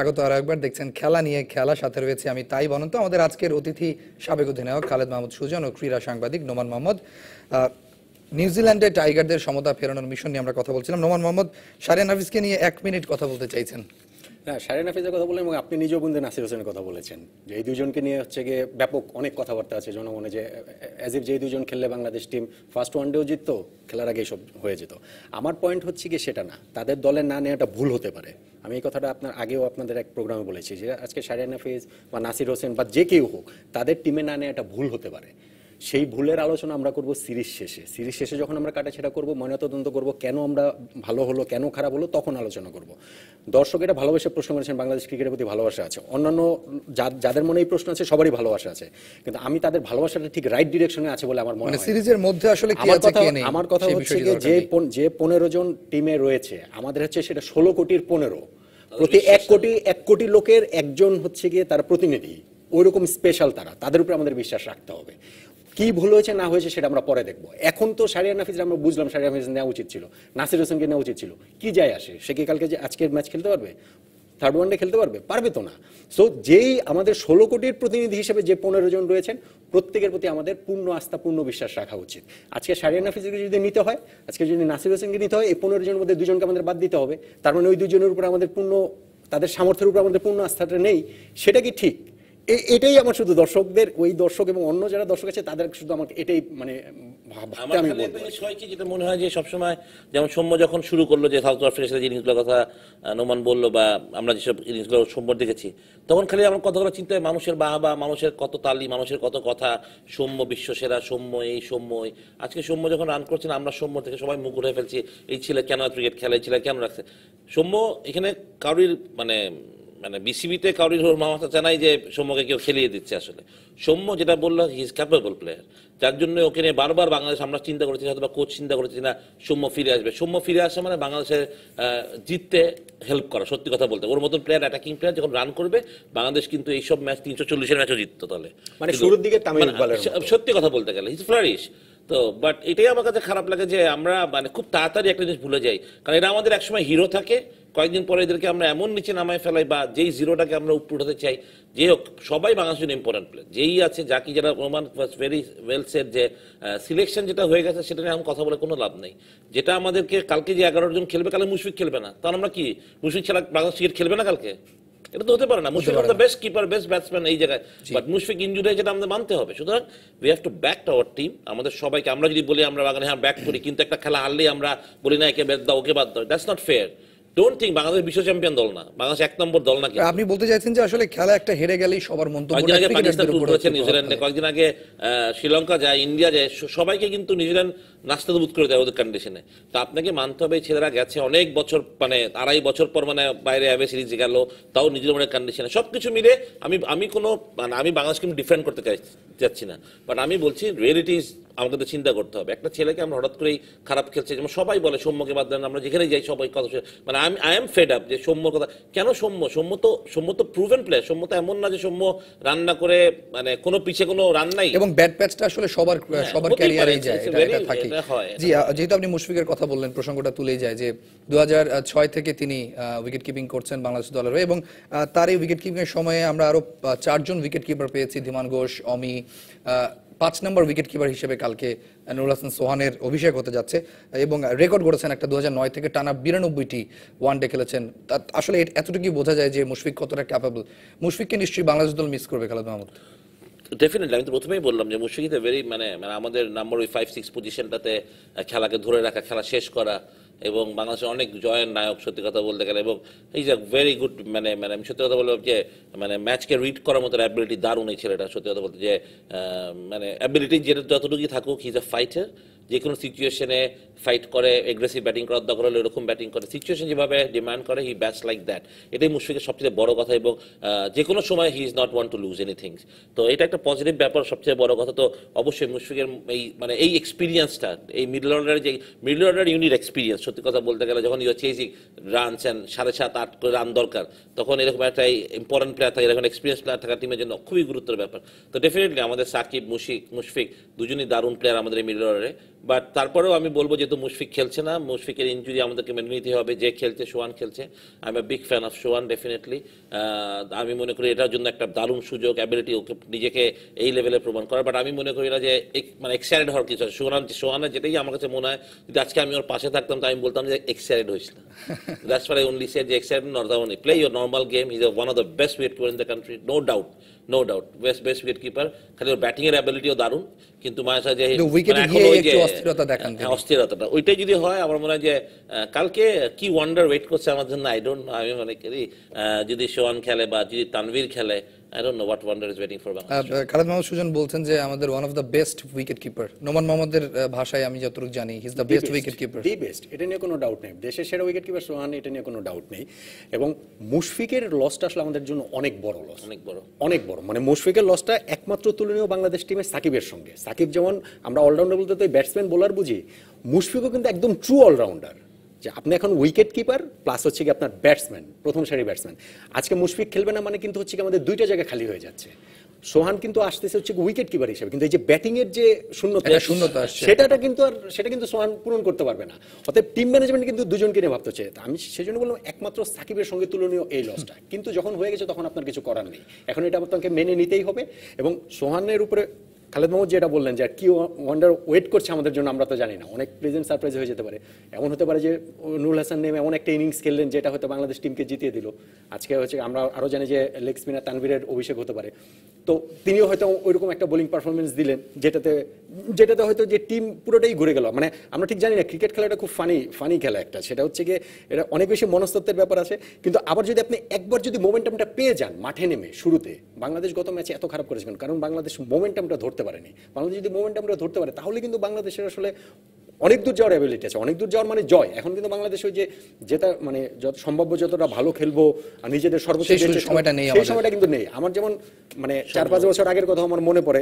স্বাগত আর একবার দেখছেন খেলা নিয়ে খেলা সাথে রয়েছে আমি তাই বনন্ত আমাদের আজকের অতিথি সাবেক অধিনায়ক খালেদ মাহমুদ সুজন ও ক্রীড়া সাংবাদিক নোমান মোহাম্মদ নিউজিল্যান্ডে টাইগারদের সমতা ফেরানোর মিশন নিয়ে আমরা কথা বলছিলাম নোমান মোহাম্মদ সারিয়ান হাফিজকে নিয়ে এক মিনিট কথা বলতে চাইছেন না নাফিজের কথা বললেন এবং আপনি নিজেও বন্ধু নাসির হোসেনের কথা বলেছেন যে এই দুজনকে নিয়ে হচ্ছে গিয়ে ব্যাপক অনেক কথাবার্তা আছে জনমনে যে অ্যাজ ইফ যে দুজন খেললে বাংলাদেশ টিম ফার্স্ট ওয়ানডেও জিততো খেলার আগে সব হয়ে যেত আমার পয়েন্ট হচ্ছে গিয়ে সেটা না তাদের দলে না নেওয়াটা ভুল হতে পারে আমি এই কথাটা আপনার আগেও আপনাদের এক প্রোগ্রামে বলেছি যে আজকে সারিয়ান নাফিজ বা নাসির হোসেন বা যে কেউ হোক তাদের টিমে না নেওয়াটা ভুল হতে পারে সেই ভুলের আলোচনা আমরা করব সিরিজ শেষে সিরিজ শেষে যখন আমরা কাটাছেড়া করবো ময়নাতদন্ত করবো কেন আমরা ভালো হলো কেন খারাপ হলো তখন আলোচনা করব দর্শক এটা ভালোবাসার প্রশ্ন করেছেন বাংলাদেশ ক্রিকেটের প্রতি ভালোবাসা আছে অন্যান্য যাদের মনে এই প্রশ্ন আছে সবারই ভালোবাসা আছে কিন্তু আমি তাদের ভালোবাসাটা ঠিক রাইট ডিরেকশনে আছে বলে আমার মনে মানে সিরিজের মধ্যে আসলে আমার কথা হচ্ছে যে যে পনেরো জন টিমে রয়েছে আমাদের হচ্ছে সেটা ষোলো কোটির পনেরো প্রতি এক কোটি এক কোটি লোকের একজন হচ্ছে গিয়ে তার প্রতিনিধি ওইরকম স্পেশাল তারা তাদের উপরে আমাদের বিশ্বাস রাখতে হবে কি ভুল হয়েছে না হয়েছে সেটা আমরা পরে দেখবো এখন তো সারিয়া নাফিজ আমরা বুঝলাম সারিয়া নাফিজ নেওয়া উচিত ছিল নাসির হোসেনকে নেওয়া উচিত ছিল কি যায় আসে সে কি কালকে যে আজকের ম্যাচ খেলতে পারবে থার্ড ওয়ানডে খেলতে পারবে পারবে তো না সো যেই আমাদের ষোলো কোটির প্রতিনিধি হিসেবে যে পনেরো জন রয়েছেন প্রত্যেকের প্রতি আমাদের পূর্ণ আস্থা পূর্ণ বিশ্বাস রাখা উচিত আজকে সারিয়া নাফিজকে যদি নিতে হয় আজকে যদি নাসির হোসেনকে নিতে হয় এই পনেরো জনের মধ্যে দুজনকে আমাদের বাদ দিতে হবে তার মানে ওই দুজনের উপর আমাদের পূর্ণ তাদের সামর্থ্যের উপর আমাদের পূর্ণ আস্থাটা নেই সেটা কি ঠিক এটাই আমার শুধু দর্শকদের ওই দর্শক এবং অন্য যারা দর্শক আছে তাদের শুধু আমাকে এটাই মানে ভাবতে আমি বলবো বিষয় যেটা মনে হয় যে সবসময় যেমন সৌম্য যখন শুরু করলো যে সাউথ আফ্রিকার সাথে জিনিসগুলোর কথা নোমান বললো বা আমরা যেসব জিনিসগুলো সৌম্য দেখেছি তখন খালি আমার কথাগুলো চিন্তা হয় মানুষের বাহবা মানুষের কত তালি মানুষের কত কথা সৌম্য বিশ্বসেরা সৌম্য এই সৌম্য আজকে সৌম্য যখন রান করছেন আমরা সৌম্য থেকে সবাই মুখ হয়ে ফেলছি এই ছেলে কেন ক্রিকেট খেলে এই ছেলে কেন রাখছে সৌম্য এখানে কারুর মানে মানে বিসিবিতে কাউরি ধর মামাতা জানাই যে সৌম্যকে কেউ খেলিয়ে দিচ্ছে আসলে সৌম্য যেটা বললো হি ইজ ক্যাপেবল প্লেয়ার যার জন্য ওকে নিয়ে বারবার বাংলাদেশ আমরা চিন্তা করেছি হয়তো বা কোচ চিন্তা করেছি না সৌম্য ফিরে আসবে সৌম্য ফিরে আসা মানে বাংলাদেশের জিততে হেল্প করা সত্যি কথা বলতে ওর মতন প্লেয়ার অ্যাটাকিং প্লেয়ার যখন রান করবে বাংলাদেশ কিন্তু এইসব ম্যাচ তিনশো চল্লিশের ম্যাচও জিততো তাহলে মানে শুরুর দিকে মানে সত্যি কথা বলতে গেলে হিজ ফ্লারিশ তো বাট এটাই আমার কাছে খারাপ লাগে যে আমরা মানে খুব তাড়াতাড়ি একটা জিনিস ভুলে যাই কারণ এরা আমাদের একসময় হিরো থাকে কয়েকদিন পরে এদেরকে আমরা এমন নিচে নামায় ফেলাই বা যেই জিরোটাকে আমরা উপরে উঠাতে চাই যে হোক সবাই বাংলাদেশের জন্য ইম্পর্টেন্ট প্লেয়ার যেই আছে কি যারা রোমান ভেরি ওয়েল সেট যে সিলেকশন যেটা হয়ে গেছে সেটা নিয়ে এখন কথা বলে কোনো লাভ নেই যেটা আমাদেরকে কালকে যে এগারো জন খেলবে কালকে মুশফিক খেলবে না তখন আমরা কি মুশফিক খেলা বাংলাদেশ ক্রিকেট খেলবে না কালকে এটা তো হতে পারে না মুশফিক আমাদের বেস্ট কিপার বেস্ট ব্যাটসম্যান এই জায়গায় বাট মুশফিক ইঞ্জুরি হয়েছে আমাদের মানতে হবে সুতরাং we have to back our team আমাদের সবাইকে আমরা যদি বলি আমরা বাগানে হ্যাঁ ব্যাক করি কিন্তু একটা খেলা হারলেই আমরা বলি না একে বাদ দাও ওকে বাদ দাও that's not fair don't think Bangladesh বিশ্ব চ্যাম্পিয়ন দল না বাংলাদেশ এক নম্বর দল না আপনি বলতে চাইছেন যে আসলে খেলা একটা হেরে গেলেই সবার মন্তব্য কয়েকদিন আগে পাকিস্তান নিউজিল্যান্ডে কয়েকদিন আগে শ্রীলঙ্কা যায় ইন্ডিয়া যায় সবাইকে কিন্তু নিউজিল্যান্ড নাস্তা বুত করে দেয় ওদের কন্ডিশনে তো আপনাকে মানতে হবে ছেলেরা গেছে অনেক বছর মানে আড়াই বছর পর মানে বাইরে অ্যাভে সিরিজ গেল তাও নিউজিল্যান্ডের কন্ডিশনে সব কিছু মিলে আমি আমি কোনো মানে আমি বাংলাদেশকে ডিফেন্ড করতে চাই যাচ্ছি না বাট আমি বলছি রিয়েলিটিস আমাদের চিন্তা করতে হবে একটা ছেলেকে আমরা হঠাৎ করেই খারাপ খেলছে যেমন সবাই বলে সৌম্যকে বাদ দেন আমরা যেখানে যাই সবাই কথা মানে আমি আই এম ফেড আপ যে সৌম্যর কথা কেন সৌম্য সৌম্য তো সৌম্য তো প্রুভেন প্লেয়ার সৌম্য তো এমন না যে সৌম্য রান্না করে মানে কোনো পিছে কোনো রান্নাই এবং ব্যাট প্যাচটা আসলে সবার হ্যাঁ, সবার ক্যারিয়ারে যায় এটা থাকে জি যেহেতু আপনি মুশফিকের কথা বললেন প্রসঙ্গটা তুলেই যায় যে 2006 থেকে তিনি উইকেট কিপিং করছেন বাংলাদেশ দলের হয়ে এবং তার এই উইকেট কিপিংয়ের সময়ে আমরা আরও চারজন উইকেট কিপার পেয়েছি ধীমান ঘোষ অমি পাঁচ নম্বর উইকেট কিপার হিসেবে কালকে নুরুল হাসান সোহানের অভিষেক হতে যাচ্ছে এবং রেকর্ড গড়েছেন একটা দু থেকে টানা বিরানব্বইটি ওয়ান ডে খেলেছেন আসলে এতটুকুই বোঝা যায় যে মুশফিক কতটা ক্যাপেবল মুশফিককে নিশ্চয়ই বাংলাদেশ দল মিস করবে খালেদ মাহমুদ ডেফিনেটলি আমি তো প্রথমেই বললাম যে মুশফিক ভেরি মানে মানে আমাদের নাম্বার ওই ফাইভ সিক্স পজিশনটাতে খেলাকে ধরে রাখা খেলা শেষ করা এবং বাংলাদেশের অনেক জয়ের নায়ক সত্যি কথা বলতে গেলে এবং ইজ আ ভেরি গুড মানে মানে আমি সত্যি কথা বলবো যে মানে ম্যাচকে রিড করার মতো অ্যাবিলিটি দারুণ এই ছেলেটা সত্যি কথা বলতে যে মানে অ্যাবিলিটি যেটা যতটুকুই থাকুক হিজ আ ফাইটার যে কোনো সিচুয়েশনে ফাইট করে এগ্রেসিভ ব্যাটিং করার দরকার হলে এরকম ব্যাটিং করে সিচুয়েশন যেভাবে ডিমান্ড করে হি ব্যাটস লাইক দ্যাট এটাই মুশফিকের সবচেয়ে বড় কথা এবং যে কোনো সময় he is not one to lose anything তো এটা একটা পজিটিভ ব্যাপার সবচেয়ে বড় কথা তো অবশ্যই মুশফিকের এই মানে এই এক্সপিরিয়েন্সটা এই মিডল অর্ডারের যে মিডল অর্ডার ইউনিট এক্সপিরিয়েন্স সত্যি কথা বলতে গেলে যখন ইউ চেয়েছি রানস অ্যান্ড সাড়ে সাত আট করে রান দরকার তখন এরকম একটা ইম্পর্টেন্ট প্লেয়ার থাকে এরকম এক্সপিরিয়েন্স প্লেয়ার থাকা টিমের জন্য খুবই গুরুত্বের ব্যাপার তো ডেফিনেটলি আমাদের সাকিব মুশিক মুশফিক দুজনই দারুণ প্লেয়ার আমাদের এই মিডল অর্ডারে বাট তারপরেও আমি বলবো যেহেতু মুশফিক খেলছে না মুশফিকের ইঞ্জুরি আমাদেরকে মেনে নিতে হবে যে খেলছে সোয়ান খেলছে আমি big fan of Sohan definitely আমি মনে করি এটার জন্য একটা দারুণ সুযোগ অ্যাবিলিটি ওকে নিজেকে এই লেভেলে প্রমাণ করা বাট আমি মনে করি না যে মানে এক্সাইটেড হওয়ার কিছু সোয়ান সোয়ান যেটাই আমার কাছে মনে হয় যদি আজকে আমি ওর পাশে থাকতাম তো আমি বলতাম যে এক্সাইটেড হয়েছিল that's far I only said যে excited not play your normal game is one of the best wicket keeper in the country no doubt no doubt best best wicket keeper খালি ওর ব্যাটিং এর অ্যাবিলিটিও দারুণ কিন্তু মায়াসা মানে যে অস্থিরতা হ্যাঁ, দেখান অস্থিরতাটা ওইটাই যদি হয় আমার মনে হয় যে কালকে কি ওয়ান্ডার ওয়েট করছে আমার জন্য আই ডোন্ট আমি মনে করি যদি সোয়ান খেলে বা যদি তানভীর খেলে I don't know what wonder for Bangladesh Khaled Sujon বলছেন যে আমাদের one of the best wicket keeper Noman মোহাম্মদের ভাষায় আমি যতটুকু জানি he is wicket keeper the best এটা নিয়ে কোনো ডাউট নেই দেশের সেরা উইকেট কিপার সোহান এটা নিয়ে কোনো ডাউট নেই এবং মুশফিকের লসটা আসলে আমাদের জন্য অনেক বড় লস অনেক বড় অনেক বড় মানে মুশফিকের লসটা একমাত্র তুলনীয় বাংলাদেশ টিমের সাকিবের সঙ্গে সাকিব যেমন আমরা অলরাউন্ডার বলতে তো ব্যাটসম্যান বোলার বুঝি মুশফিকও কিন্তু একদম ট্রু অলরাউন্ডার যে আপনি এখন উইকেট কিপার প্লাস হচ্ছে কি আপনার ব্যাটসম্যান প্রথম সারি ব্যাটসম্যান আজকে মুশফিক খেলবে না মানে কিন্তু হচ্ছে কি আমাদের দুইটা জায়গা খালি হয়ে যাচ্ছে সোহান কিন্তু আসতেছে হচ্ছে উইকেট কিপার হিসেবে কিন্তু এই যে ব্যাটিং এর যে শূন্যতা শূন্যতা সেটাটা কিন্তু আর সেটা কিন্তু সোহান পূরণ করতে পারবে না অতএব টিম ম্যানেজমেন্ট কিন্তু দুজনকে নিয়ে ভাবতে হচ্ছে আমি সেজন্য বললাম একমাত্র সাকিবের সঙ্গে তুলনীয় এই লসটা কিন্তু যখন হয়ে গেছে তখন আপনার কিছু করার নেই এখন এটা আপনাকে মেনে নিতেই হবে এবং সোহানের উপরে খালেদ মাহমুদ যেটা বললেন যে কি ওয়ান্ডার ওয়েট করছে আমাদের জন্য আমরা তো জানি না অনেক প্রেজেন্ট সারপ্রাইজ হয়ে যেতে পারে এমন হতে পারে যে নুরুল হাসান নেমে এমন একটা ইনিংস খেললেন যেটা হয়তো বাংলাদেশ টিমকে জিতিয়ে দিল আজকে হচ্ছে আমরা আরও জানি যে লেগ স্পিনার তানভীরের অভিষেক হতে পারে তো তিনিও হয়তো রকম একটা বোলিং পারফরমেন্স দিলেন যেটাতে যেটাতে হয়তো যে টিম পুরোটাই ঘুরে গেল মানে আমরা ঠিক জানি না ক্রিকেট খেলাটা খুব ফানি ফানি খেলা একটা সেটা হচ্ছে গিয়ে এটা অনেক বেশি মনস্তত্বের ব্যাপার আছে কিন্তু আবার যদি আপনি একবার যদি মোমেন্টামটা পেয়ে যান মাঠে নেমে শুরুতে বাংলাদেশ গত ম্যাচে এত খারাপ করেছিলেন কারণ বাংলাদেশ মোমেন্টামটা ধরতে ধরতে পারেনি বাংলাদেশ যদি মোমেন্টামটা ধরতে পারে তাহলে কিন্তু বাংলাদেশের আসলে অনেক দূর যাওয়ার অ্যাবিলিটি আছে অনেক দূর যাওয়ার মানে জয় এখন কিন্তু বাংলাদেশ ওই যেটা মানে যত সম্ভাব্য যতটা ভালো খেলবো আর নিজেদের সর্বোচ্চ সময়টা নেই সেই সময়টা কিন্তু নেই আমার যেমন মানে চার পাঁচ বছর আগের কথা আমার মনে পড়ে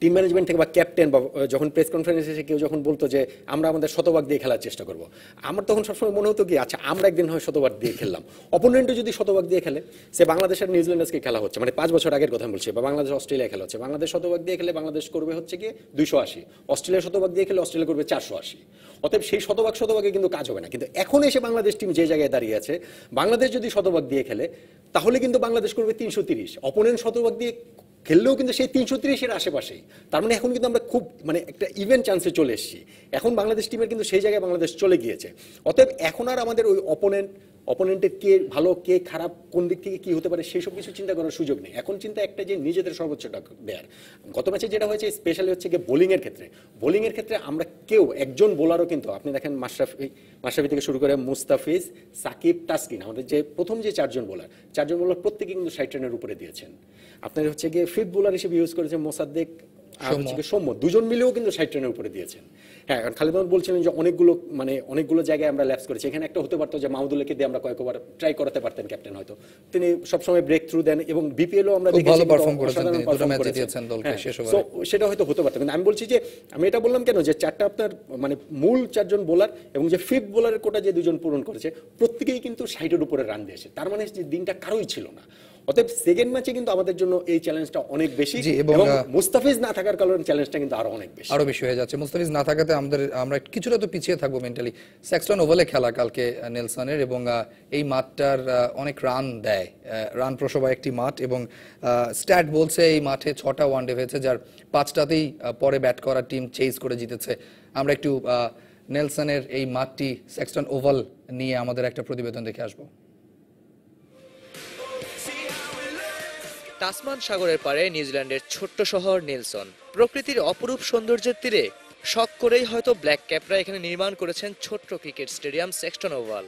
টিম ম্যানেজমেন্ট থেকে বা ক্যাপ্টেন বা যখন প্রেস কনফারেন্সে এসে কেউ যখন বলতো যে আমরা আমাদের শতভাগ দিয়ে খেলার চেষ্টা করব আমার তখন সবসময় মনে হতো কি আচ্ছা আমরা একদিন হয় শতভাগ দিয়ে খেললাম অপোনেন্টও যদি শতভাগ দিয়ে খেলে সে বাংলাদেশ আর নিউজিল্যান্ড খেলা হচ্ছে মানে পাঁচ বছর আগের কথা বলছে বা বাংলাদেশ অস্ট্রেলিয়া খেলা হচ্ছে বাংলাদেশ শতভাগ দিয়ে খেলে বাংলাদেশ করবে হচ্ছে কি দুইশো আশি অস্ট্রেলিয়া শতভাগ দিয়ে খেলে অস্ট্রেলিয়া করবে চারশো আশি অতএব সেই শতভাগ শতভাগে কিন্তু কাজ হবে না কিন্তু এখন এসে বাংলাদেশ টিম যে জায়গায় দাঁড়িয়ে আছে বাংলাদেশ যদি শতভাগ দিয়ে খেলে তাহলে কিন্তু বাংলাদেশ করবে তিনশো তিরিশ অপোনেন্ট শতভাগ দিয়ে খেললেও কিন্তু সেই তিনশো তিরিশের আশেপাশেই তার মানে এখন কিন্তু আমরা খুব মানে একটা ইভেন চান্সে চলে এসেছি এখন বাংলাদেশ টিমের কিন্তু সেই জায়গায় বাংলাদেশ চলে গিয়েছে অতএব এখন আর আমাদের ওই অপোনেন্ট অপোনেন্টের কে ভালো কে খারাপ কোন দিক থেকে কি হতে পারে সেসব কিছু চিন্তা করার সুযোগ নেই এখন চিন্তা একটা যে নিজেদের সর্বোচ্চটা দেয়ার গত ম্যাচে যেটা হয়েছে স্পেশালি হচ্ছে গিয়ে বোলিংয়ের ক্ষেত্রে বোলিংয়ের ক্ষেত্রে আমরা কেউ একজন বোলারও কিন্তু আপনি দেখেন মাশরাফি মাশরাফি থেকে শুরু করে মুস্তাফিজ সাকিব তাসকিন আমাদের যে প্রথম যে চারজন বোলার চারজন বোলার প্রত্যেকে কিন্তু ষাট রানের উপরে দিয়েছেন আপনার হচ্ছে গিয়ে ফিফ বোলার হিসেবে ইউজ করেছে মোসাদ্দেক সৌম্য দুজন মিলেও কিন্তু ষাট রানের উপরে দিয়েছেন হ্যাঁ খালিদ মাহমুদ বলছিলেন যে অনেকগুলো মানে অনেকগুলো জায়গায় আমরা ল্যাপস করেছি এখানে একটা হতে পারতো যে মাহমুদুল্লাহকে দিয়ে আমরা কয়েকবার ট্রাই করাতে পারতেন ক্যাপ্টেন হয়তো তিনি সবসময় ব্রেক থ্রু দেন এবং বিপিএলও আমরা দেখেছি হ্যাঁ, সেটা হয়তো হতে পারতো কিন্তু আমি বলছি যে আমি এটা বললাম কেন যে চারটা আপনার মানে মূল চারজন বোলার এবং যে ফিফথ বোলারের কোটা যে দুজন পূরণ করেছে প্রত্যেকেই কিন্তু সাইডের উপরে রান দিয়েছে তার মানে দিনটা কারোই ছিল না অতএব সেকেন্ড ম্যাচে কিন্তু আমাদের জন্য এই চ্যালেঞ্জটা অনেক বেশি এবং মুস্তাফিজ না থাকার কারণে চ্যালেঞ্জটা কিন্তু আরো অনেক বেশি আরো বেশি হয়ে যাচ্ছে মুস্তাফিজ না থাকাতে আমাদের আমরা কিছুটা তো পিছিয়ে থাকবো মেন্টালি স্যাক্সটন ওভালে খেলা কালকে নেলসনের এবং এই মাঠটার অনেক রান দেয় রান প্রসবা একটি মাঠ এবং স্ট্যাট বলছে এই মাঠে ছটা ওয়ানডে হয়েছে যার পাঁচটাতেই পরে ব্যাট করা টিম চেজ করে জিতেছে আমরা একটু নেলসনের এই মাঠটি স্যাক্সটন ওভাল নিয়ে আমাদের একটা প্রতিবেদন দেখে আসবো তাসমান সাগরের পারে নিউজিল্যান্ডের ছোট্ট শহর নেলসন প্রকৃতির অপরূপ সৌন্দর্যের তীরে শখ করেই হয়তো ব্ল্যাক ক্যাপরা এখানে নির্মাণ করেছেন ছোট্ট ক্রিকেট স্টেডিয়াম সেক্সটন ওভাল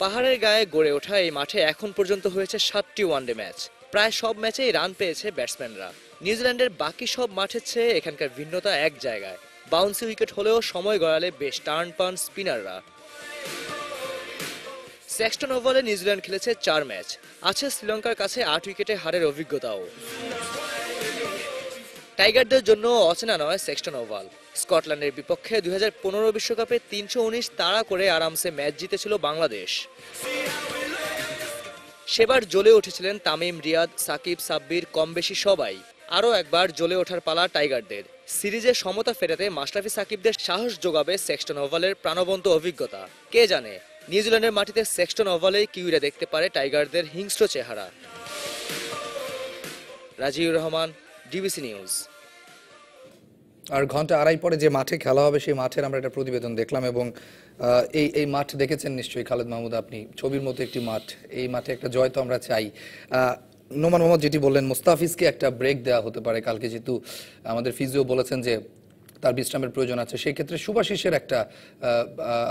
পাহাড়ের গায়ে গড়ে ওঠা এই মাঠে এখন পর্যন্ত হয়েছে সাতটি ওয়ানডে ম্যাচ প্রায় সব ম্যাচেই রান পেয়েছে ব্যাটসম্যানরা নিউজিল্যান্ডের বাকি সব মাঠের চেয়ে এখানকার ভিন্নতা এক জায়গায় বাউন্সি উইকেট হলেও সময় গড়ালে বেশ টার্ন পান স্পিনাররা সেক্সটন ওভালে নিউজিল্যান্ড খেলেছে চার ম্যাচ আছে শ্রীলঙ্কার কাছে আট উইকেটে হারের অভিজ্ঞতাও টাইগারদের জন্য অচেনা নয় সেক্সটন ওভাল স্কটল্যান্ডের বিপক্ষে দুই বিশ্বকাপে তিনশো উনিশ তাড়া করে আরামসে ম্যাচ জিতেছিল বাংলাদেশ সেবার জ্বলে উঠেছিলেন তামিম রিয়াদ সাকিব সাব্বির কম বেশি সবাই আরও একবার জ্বলে ওঠার পালা টাইগারদের সিরিজে সমতা ফেরাতে মাশরাফি সাকিবদের সাহস যোগাবে সেক্সটন ওভালের প্রাণবন্ত অভিজ্ঞতা কে জানে নিউজিল্যান্ডের মাটিতে সেক্সটন ওভালে কিউরা দেখতে পারে টাইগারদের হিংস্র চেহারা রাজিউর রহমান ডিবিসি নিউজ আর ঘন্টা আড়াই পরে যে মাঠে খেলা হবে সেই মাঠের আমরা একটা প্রতিবেদন দেখলাম এবং এই এই মাঠ দেখেছেন নিশ্চয়ই খালেদ মাহমুদ আপনি ছবির মতো একটি মাঠ এই মাঠে একটা জয় তো আমরা চাই নোমান মোহাম্মদ যেটি বললেন মোস্তাফিজকে একটা ব্রেক দেওয়া হতে পারে কালকে যেহেতু আমাদের ফিজিও বলেছেন যে তার বিশ্রামের প্রয়োজন আছে সেই ক্ষেত্রে সুভাশিসের একটা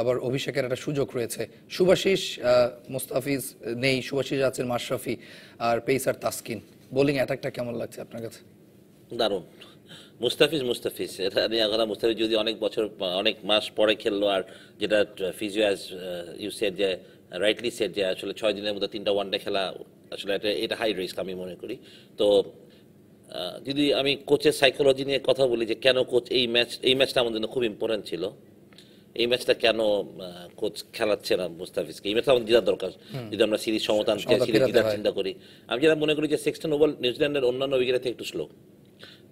আবার অভিষেকের একটা সুযোগ রয়েছে সুভাশিস মুস্তাফিজ নেই সুভাশিস আছেন মাশরাফি আর পেসার তাসকিন বোলিং অ্যাটাকটা কেমন লাগছে আপনার কাছে দারুণ মুস্তাফিজ মুস্তাফিজ এটা নিয়ে কথা মুস্তাফিজ যদি অনেক বছর অনেক মাস পরে খেললো আর যেটা ফিজিও ইউ ইউসের যে রাইটলি সেট যে আসলে ছয় দিনের মধ্যে তিনটা ওয়ানডে খেলা আসলে এটা এটা হাই রিস্ক আমি মনে করি তো যদি আমি কোচের সাইকোলজি নিয়ে কথা বলি যে কেন কোচ এই ম্যাচ এই ম্যাচটা আমাদের জন্য খুব ইম্পর্টেন্ট ছিল এই ম্যাচটা কেন কোচ খেলাচ্ছে না মুস্তাফিজকে এই ম্যাচটা আমাদের জেতার দরকার যদি আমরা সিরিজ সমতান চিন্তা করি আমি যেটা মনে করি যে সেক্সটেন ওভার নিউজিল্যান্ডের অন্যান্য উইকেটে একটু স্লো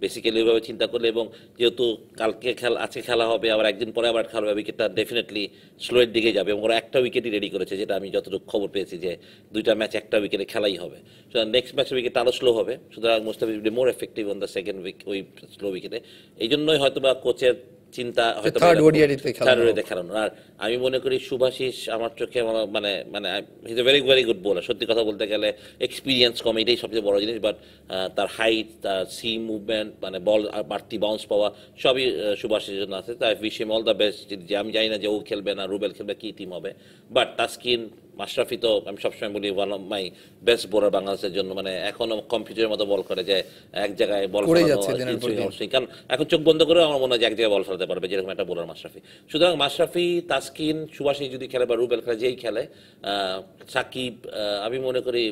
বেসিক্যালি ওইভাবে চিন্তা করলে এবং যেহেতু কালকে খেলা আজকে খেলা হবে আবার একদিন পরে আবার খেলা হবে উইকেটটা ডেফিনেটলি স্লোয়ের দিকে যাবে এবং ওরা একটা উইকেটই রেডি করেছে যেটা আমি যতটুকু খবর পেয়েছি যে দুইটা ম্যাচ একটা উইকেটে খেলাই হবে সুতরাং নেক্সট ম্যাচ উইকেট আরও স্লো হবে সুতরাং Mustafiz more effective on the second week ওই স্লো উইকেটে এই জন্যই হয়তো বা কোচের চিন্তা খেলানো আর আমি মনে করি সুভাষিস আমার চোখে মানে মানে a very very good bowler সত্যি কথা বলতে গেলে এক্সপিরিয়েন্স কম এটাই সবচেয়ে বড় জিনিস বাট তার হাইট তার সি মুভমেন্ট মানে বল বাড়তি বাউন্স পাওয়া সবই সুভাষিসের জন্য আছে তাই wish him all the best আমি জানি না যে ও খেলবে না রুবেল খেলবে কি টিম হবে বাট তাস্কিন মাশরাফি তো আমি সবসময় বলি one of my best bowler বাংলাদেশের জন্য মানে এখনো কম্পিউটারের মতো বল করে যে এক জায়গায় বল কারণ এখন চোখ বন্ধ করে আমার মনে হয় এক জায়গায় বল ফেলতে পারবে যেরকম একটা বোলার মাশরাফি সুতরাং মাশরাফি তাসকিন সুবাসী যদি খেলে বা রুবেল খেলে যেই খেলে সাকিব আমি মনে করি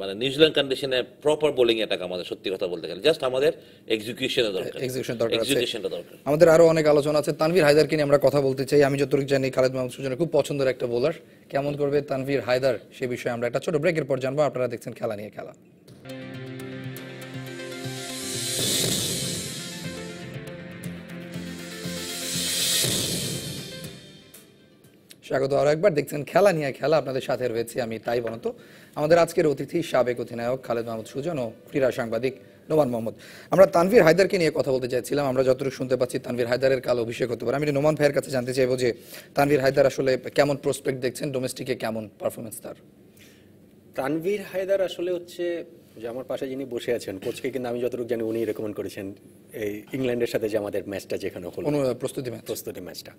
মানে নিউজিল্যান্ড কন্ডিশনে প্রপার বোলিং অ্যাটাক আমাদের সত্যি কথা বলতে গেলে জাস্ট আমাদের এক্সিকিউশনের দরকার এক্সিকিউশন দরকার এক্সিকিউশনটা দরকার আমাদের আরো অনেক আলোচনা আছে তানভীর হায়দারকে নিয়ে আমরা কথা বলতে চাই আমি যতটুকু জানি খালেদ মাহমুদ সুজনের খুব পছন্দের একটা বোলার কেমন করবে তানভীর হায়দার সে বিষয়ে আমরা একটা ছোট ব্রেকের পর জানবো আপনারা দেখছেন খেলা নিয়ে খেলা স্বাগত আরও একবার দেখছেন খেলা নিয়ে খেলা আপনাদের সাথে রয়েছে আমি তাই বলত আমাদের আজকের অতিথি সাবেক অধিনায়ক খালেদ মাহমুদ সুজন ও ক্রীড়া সাংবাদিক নোমান মোহাম্মদ আমরা তানভীর হায়দারকে নিয়ে কথা বলতে চাইছিলাম আমরা যতটুকু শুনতে পাচ্ছি তানভীর হায়দারের কাল অভিষেক হতে পারে আমি নোমান ভাইয়ের কাছে জানতে চাইবো যে তানভীর হায়দার আসলে কেমন প্রসপেক্ট দেখছেন ডোমেস্টিকে কেমন পারফরমেন্স তার তানভীর হায়দার আসলে হচ্ছে যে আমার পাশে যিনি বসে আছেন কোচকে কিন্তু আমি যতটুকু জানি উনি রেকমেন্ড করেছেন এই ইংল্যান্ডের সাথে যে আমাদের ম্যাচটা যেখানে হলো প্রস্তুতি ম্যাচ প্রস্তুতি ম্যাচটা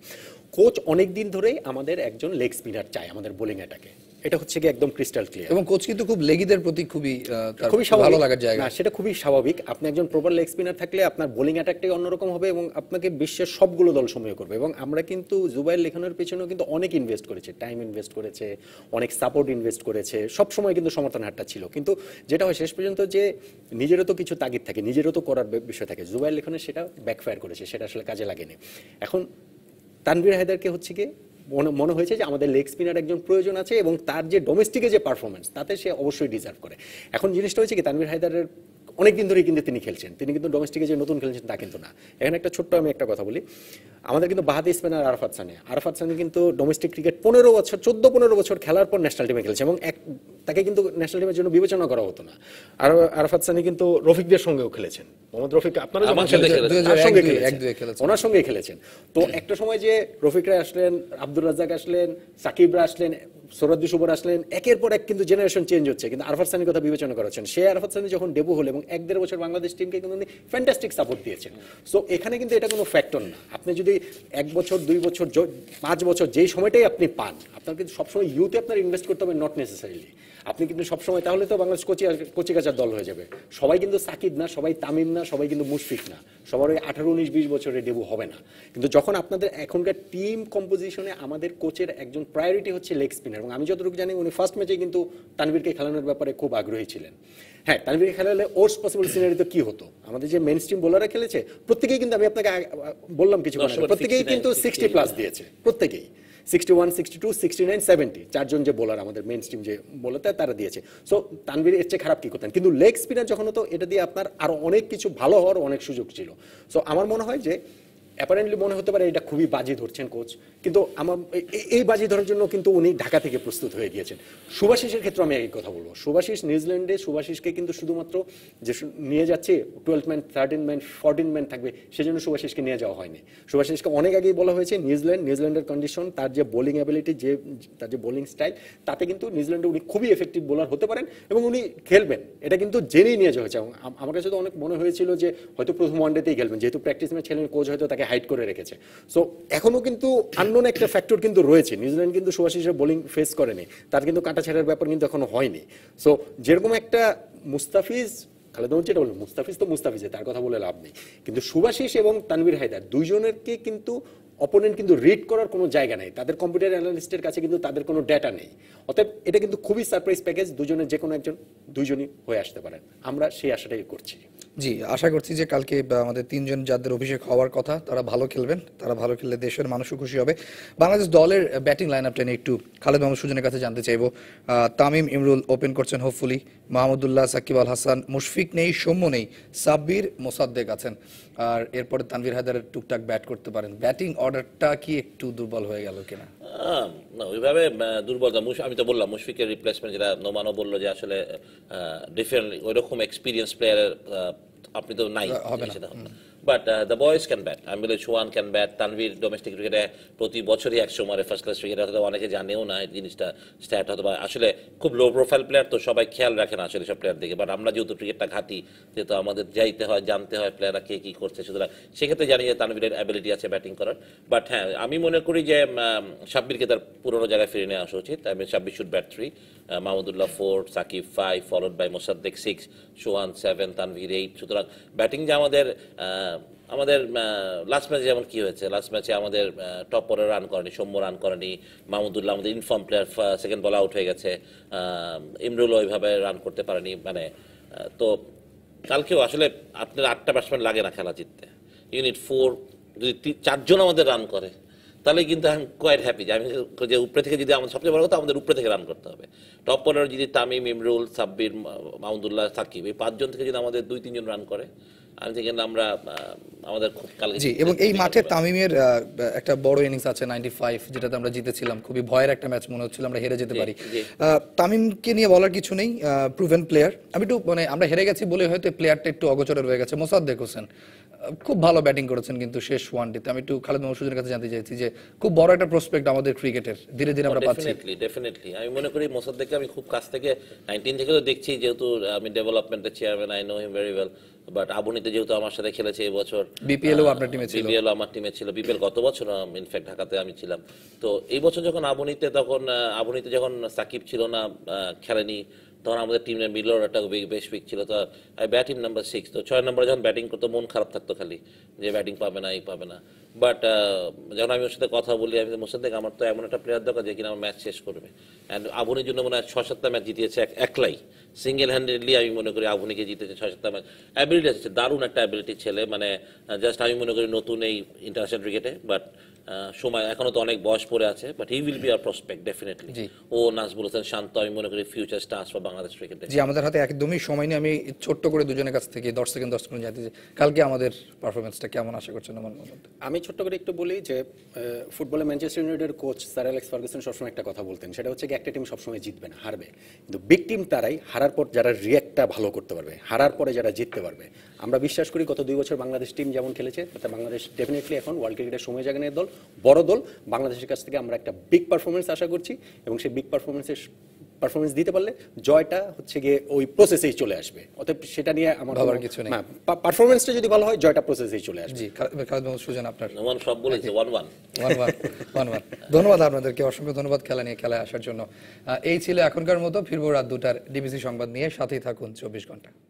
কোচ অনেক দিন ধরেই আমাদের একজন লেগ স্পিনার চায় আমাদের বোলিং অ্যাটাকে এটা হচ্ছে গিয়ে একদম ক্রিস্টাল ক্লিয়ার এবং কোচ কিন্তু খুব লেগিদের প্রতি খুবই খুবই ভালো লাগার জায়গা না সেটা খুবই স্বাভাবিক আপনি একজন প্রপার লেগ স্পিনার থাকলে আপনার বোলিং অ্যাটাকটাই অন্যরকম হবে এবং আপনাকে বিশ্বের সবগুলো দল সময় করবে এবং আমরা কিন্তু জুবাইল লেখানোর পেছনেও কিন্তু অনেক ইনভেস্ট করেছে টাইম ইনভেস্ট করেছে অনেক সাপোর্ট ইনভেস্ট করেছে সব সময় কিন্তু সমর্থন হাটটা ছিল কিন্তু যেটা হয় শেষ পর্যন্ত যে নিজেরও তো কিছু তাগিদ থাকে নিজেরও তো করার বিষয় থাকে জুবাইল লেখনে সেটা ব্যাকফায়ার করেছে সেটা আসলে কাজে লাগেনি এখন তানভীর হায়দারকে হচ্ছে কি মনে মনে হয়েছে যে আমাদের লেগ স্পিনার একজন প্রয়োজন আছে এবং তার যে ডোমেস্টিকে যে পারফরমেন্স তাতে সে অবশ্যই ডিজার্ভ করে এখন জিনিসটা হয়েছে কি তানভীর হায়দারের অনেকদিন ধরেই কিন্তু তিনি খেলছেন তিনি কিন্তু ডোমেস্টিকে যে নতুন খেলছেন তা কিন্তু না এখানে একটা ছোট্ট আমি একটা কথা বলি আমাদের কিন্তু বাহাদি স্পেনার আরফাত সানি আরফাত সানি কিন্তু ডোমেস্টিক ক্রিকেট পনেরো বছর চোদ্দ পনেরো বছর খেলার পর ন্যাশনাল টিমে খেলছে এবং এক তাকে কিন্তু ন্যাশনাল টিমের জন্য বিবেচনা করা হতো না আর আরফাত সানি কিন্তু রফিকদের সঙ্গেও খেলেছেন মোহাম্মদ রফিক আপনারা ওনার সঙ্গে খেলেছেন তো একটা সময় যে রফিকরা আসলেন আব্দুল রাজ্জাক আসলেন সাকিবরা আসলেন সৌরদ্দি সুবর আসলেন একের পর এক কিন্তু জেনারেশন চেঞ্জ হচ্ছে কিন্তু আরফাত সানির কথা বিবেচনা করেছেন সে আরফাত সানি যখন ডেবু হল এবং এক দেড় বছর বাংলাদেশ টিমকে কিন্তু ফ্যান্টাস্টিক সাপোর্ট দিয়েছেন সো এখানে কিন্তু এটা কোনো ফ্যাক্টর না আপনি যদি এক বছর দুই বছর পাঁচ বছর যেই সময়টাই আপনি পান আপনার কিন্তু সবসময় ইউথে আপনার ইনভেস্ট করতে হবে নট নেসেসারিলি আপনি কিন্তু সবসময় তাহলে তো বাংলাদেশ কচি কচি কাচার দল হয়ে যাবে সবাই কিন্তু সাকিব না সবাই তামিম না সবাই কিন্তু মুশফিক না সবার ওই আঠারো উনিশ বিশ বছরের ডেবু হবে না কিন্তু যখন আপনাদের এখনকার টিম কম্পোজিশনে আমাদের কোচের একজন প্রায়োরিটি হচ্ছে লেগ স্পিনার এবং আমি যতটুকু জানি উনি ফার্স্ট ম্যাচে কিন্তু তানবীরকে খেলানোর ব্যাপারে খুব আগ্রহী ছিলেন হ্যাঁ তানবীরকে খেলালে ওর্স পসিবল সিনারি তো কি হতো আমাদের যে মেন স্ট্রিম বোলাররা খেলেছে প্রত্যেকেই কিন্তু আমি আপনাকে বললাম কিছু প্রত্যেকেই কিন্তু সিক্সটি প্লাস দিয়েছে প্রত্যেকেই sixty one sixty two sixty nine seventy চারজন যে বোলার আমাদের মেন স্ট্রিম যে বোলাতে তারা দিয়েছে সো তানবির এর চেয়ে খারাপ কী করতেন কিন্তু লেগ স্পিনার যখন হতো এটা দিয়ে আপনার আরও অনেক কিছু ভালো হওয়ার অনেক সুযোগ ছিল সো আমার মনে হয় যে অ্যাপারেন্টলি মনে হতে পারে এটা খুবই বাজি ধরছেন কোচ কিন্তু আমার এই বাজি ধরার জন্য কিন্তু উনি ঢাকা থেকে প্রস্তুত হয়ে গিয়েছেন সুভাশিসের ক্ষেত্রে আমি একই কথা বলবো সুভাশিস নিউজিল্যান্ডে সুভাশিসকে কিন্তু শুধুমাত্র যে নিয়ে যাচ্ছে twelve man thirteen man fourteen man থাকবে সেজন্য সুভাশিসকে নিয়ে যাওয়া হয়নি সুভাশিসকে অনেক আগেই বলা হয়েছে নিউজিল্যান্ড নিউজিল্যান্ডের কন্ডিশন তার যে বোলিং অ্যাবিলিটি যে তার যে বোলিং স্টাইল তাতে কিন্তু নিউজিল্যান্ডে উনি খুবই এফেক্টিভ বোলার হতে পারেন এবং উনি খেলবেন এটা কিন্তু জেনেই নিয়ে যাওয়া হয়েছে এবং আমার কাছে তো অনেক মনে হয়েছিল যে হয়তো প্রথম ওয়ানডেতেই খেলবেন যেহেতু প্র্যাকটিস ম্যাচ খেলেন কোচ হয়তো তাকে হাইড করে রেখেছে সো এখনো কিন্তু আননোন একটা ফ্যাক্টর কিন্তু রয়েছে নিউজিল্যান্ড কিন্তু সুভাষিসের বোলিং ফেস করেনি তার কিন্তু কাটা ছেঁড়ার ব্যাপার কিন্তু এখনো হয়নি সো যেরকম একটা মুস্তাফিজ খালেদা যেটা এটা মুস্তাফিজ তো মুস্তাফিজে তার কথা বলে লাভ নেই কিন্তু সুভাষিস এবং তানভীর হায়দার দুইজনেরকে কিন্তু অপোনেন্ট কিন্তু রিড করার কোনো জায়গা নেই তাদের কম্পিউটার অ্যানালিস্টের কাছে কিন্তু তাদের কোনো ডেটা নেই অতএব এটা কিন্তু খুবই সারপ্রাইজ প্যাকেজ দুজনের যে কোনো একজন দুজনই হয়ে আসতে পারেন আমরা সেই আশাটাই করছি জি আশা করছি যে কালকে আমাদের তিনজন যাদের অভিষেক হওয়ার কথা তারা ভালো খেলবেন তারা ভালো খেললে দেশের মানুষও খুশি হবে বাংলাদেশ দলের ব্যাটিং লাইন আপটা একটু খালেদ মাহমুদ সুজনের কাছে জানতে চাইব তামিম ইমরুল ওপেন করছেন হোপফুলি মাহমুদুল্লাহ সাকিব আল হাসান মুশফিক নেই সৌম্য নেই সাব্বির মোসাদ্দেক আছেন আর এরপরে তানভীর হায়দারের টুকটাক ব্যাট করতে পারেন ব্যাটিং অর্ডারটা কি একটু দুর্বল হয়ে গেল কিনা না ওইভাবে দুর্বলতা আমি তো বললাম মুশফিকের রিপ্লেসমেন্ট যেটা নোমানো বললো যে আসলে ডিফারেন্ট ওইরকম এক্সপিরিয়েন্স প্লেয়ারের আপনি তো নাই but the boys can bat Amirul Sohan can bat Tanvir domestic ক্রিকেটে প্রতি বছরই একশো মারে ফার্স্ট ক্লাস ক্রিকেট হয়তো অনেকে জানেও না এই জিনিসটা স্ট্যাট হয়তো আসলে খুব লো প্রোফাইল প্লেয়ার তো সবাই খেয়াল রাখে না আসলে সব প্লেয়ার দিকে বাট আমরা যেহেতু ক্রিকেটটা ঘাতি যেহেতু আমাদের যাইতে হয় জানতে হয় প্লেয়াররা কে কী করছে সুতরাং সেক্ষেত্রে জানি যে তানভীরের অ্যাবিলিটি আছে ব্যাটিং করার বাট হ্যাঁ আমি মনে করি যে সাব্বিরকে তার পুরোনো জায়গায় ফিরে নেওয়া আসা উচিত আমি Sabbir should bat three Mahmudullah four Shakib five followed by Mosaddek six সোয়ান সেভেন তানভীর এইট সুতরাং ব্যাটিং যে আমাদের uh, আমাদের লাস্ট uh, ম্যাচে যেমন কি হয়েছে লাস্ট ম্যাচে আমাদের টপ পরে রান করেনি সৌম্য রান করেনি মাহমুদুল্লাহ আমাদের inform player second ball out হয়ে গেছে uh, ইমরুল ওইভাবে রান করতে পারেনি মানে তো কালকেও আসলে আপনার আটটা ব্যাটসম্যান লাগে না খেলা জিততে ইউনিট ফোর যদি চারজন আমাদের রান করে তাহলে কিন্তু আমি কোয়াইট হ্যাপি যে আমি যে উপরে থেকে যদি আমাদের সবচেয়ে বড় কথা আমাদের উপরে থেকে রান করতে হবে টপ কর্নার যদি তামিম ইমরুল সাব্বির মাহমুদুল্লাহ সাকিব এই পাঁচজন থেকে যদি আমাদের দুই তিনজন রান করে আমি থেকে আমরা আমাদের খুব জি এবং এই মাঠে তামিমের একটা বড় ইনিংস আছে ফাইভ যেটাতে আমরা জিতেছিলাম খুবই ভয়ের একটা ম্যাচ মনে হচ্ছিল আমরা হেরে যেতে পারি তামিমকে নিয়ে বলার কিছু নেই প্রুভেন প্লেয়ার আমি একটু মানে আমরা হেরে গেছি বলে হয়তো প্লেয়ারটা একটু অগোচরে হয়ে গেছে মোসাদ্দেক হোসেন খুব ভালো ব্যাটিং করেছেন কিন্তু শেষ ওয়ানডেতে আমি একটু খালেদ মহসুদের কাছে জানতে চাইছি যে খুব বড় একটা প্রসপেক্ট আমাদের ক্রিকেটের ধীরে ধীরে আমরা পাচ্ছি ডেফিনেটলি আমি মনে করি মোসাদ্দেককে আমি খুব কাছ থেকে 19 থেকে তো দেখছি যেহেতু আমি ডেভেলপমেন্টের chairman I know him very well but আবুনিতে যেহেতু আমার সাথে খেলেছে এই বছর বিপিএলও আপনার টিমে ছিল বিপিএল আমার টিমে ছিল বিপিএল গত বছর ইনফ্যাক্ট um, ঢাকাতে আমি ছিলাম তো এই বছর যখন আবুনিতে তখন আবুনিতে যখন সাকিব ছিল না খেলেনি তখন আমাদের টিমে মিলরটা বেশ উইক ছিল তো ব্যাট ব্যাটিং নাম্বার সিক্স তো ছয় নম্বরে যখন ব্যাটিং করতো মন খারাপ থাকতো খালি যে ব্যাটিং পাবে না এই পাবে না বাট যখন আমি ওর সাথে কথা বলি আমি দেখ আমার তো এমন একটা প্লেয়ার দরকার যে কিনা আমার ম্যাচ শেষ করবে অ্যান্ড আবুনির জন্য মনে হয় ছয় সাতটা ম্যাচ জিতিয়েছে একলাই সিঙ্গেল হ্যান্ডেডলি আমি মনে করি আবুনিকে জিতেছে ছয় সাতটা ম্যাচ অ্যাবিলিটি আছে দারুণ একটা অ্যাবিলিটি ছেলে মানে জাস্ট আমি মনে করি নতুন এই ইন্টারন্যাশনাল ক্রিকেটে বাট সময় এখনো তো অনেক বয়স পড়ে আছে but he will be a prospect definitely ও নাজবুল হোসেন শান্ত আমি মনে করি future stars for Bangladesh cricket জি আমাদের হাতে একদমই সময় নেই আমি ছোট্ট করে দুজনের কাছ থেকে 10 সেকেন্ড 10 সেকেন্ড জানতে কালকে আমাদের পারফরম্যান্সটা কেমন আশা করছেন আমার আমি ছোট্ট করে একটু বলি যে ফুটবলে ম্যানচেস্টার ইউনাইটেডের কোচ স্যার অ্যালেক্স ফার্গুসন সবসময় একটা কথা বলতেন সেটা হচ্ছে কি একটা টিম সবসময় জিতবে না হারবে কিন্তু বিগ টিম তারাই হারার পর যারা রিয়্যাক্টটা ভালো করতে পারবে হারার পরে যারা জিততে পারবে আমরা বিশ্বাস করি গত দুই বছর বাংলাদেশ টিম যেমন খেলেছে তাতে বাংলাদেশ ডেফিনেটলি এখন ওয়ার্ল্ড ক্রিকেটের সময় জাগানের দল বড় দল বাংলাদেশের কাছ থেকে আমরা একটা বিগ পারফরমেন্স আশা করছি এবং সেই বিগ পারফরমেন্সের পারফরমেন্স দিতে পারলে জয়টা হচ্ছে গিয়ে ওই প্রসেসেই চলে আসবে অতএব সেটা নিয়ে আমার ভাবার কিছু নেই পারফরমেন্সটা যদি ভালো হয় জয়টা প্রসেসেই চলে আসবে জি খালেদ মাহমুদ সুজন আপনার নমন সব বলেছে 1 1 1 1 ধন্যবাদ আপনাদেরকে অসংখ্য ধন্যবাদ খেলা নিয়ে খেলায় আসার জন্য এই ছিল এখনকার মতো ফিরবো রাত দুটার ডিবিসি সংবাদ নিয়ে সাথেই থাকুন চব্বিশ ঘন্টা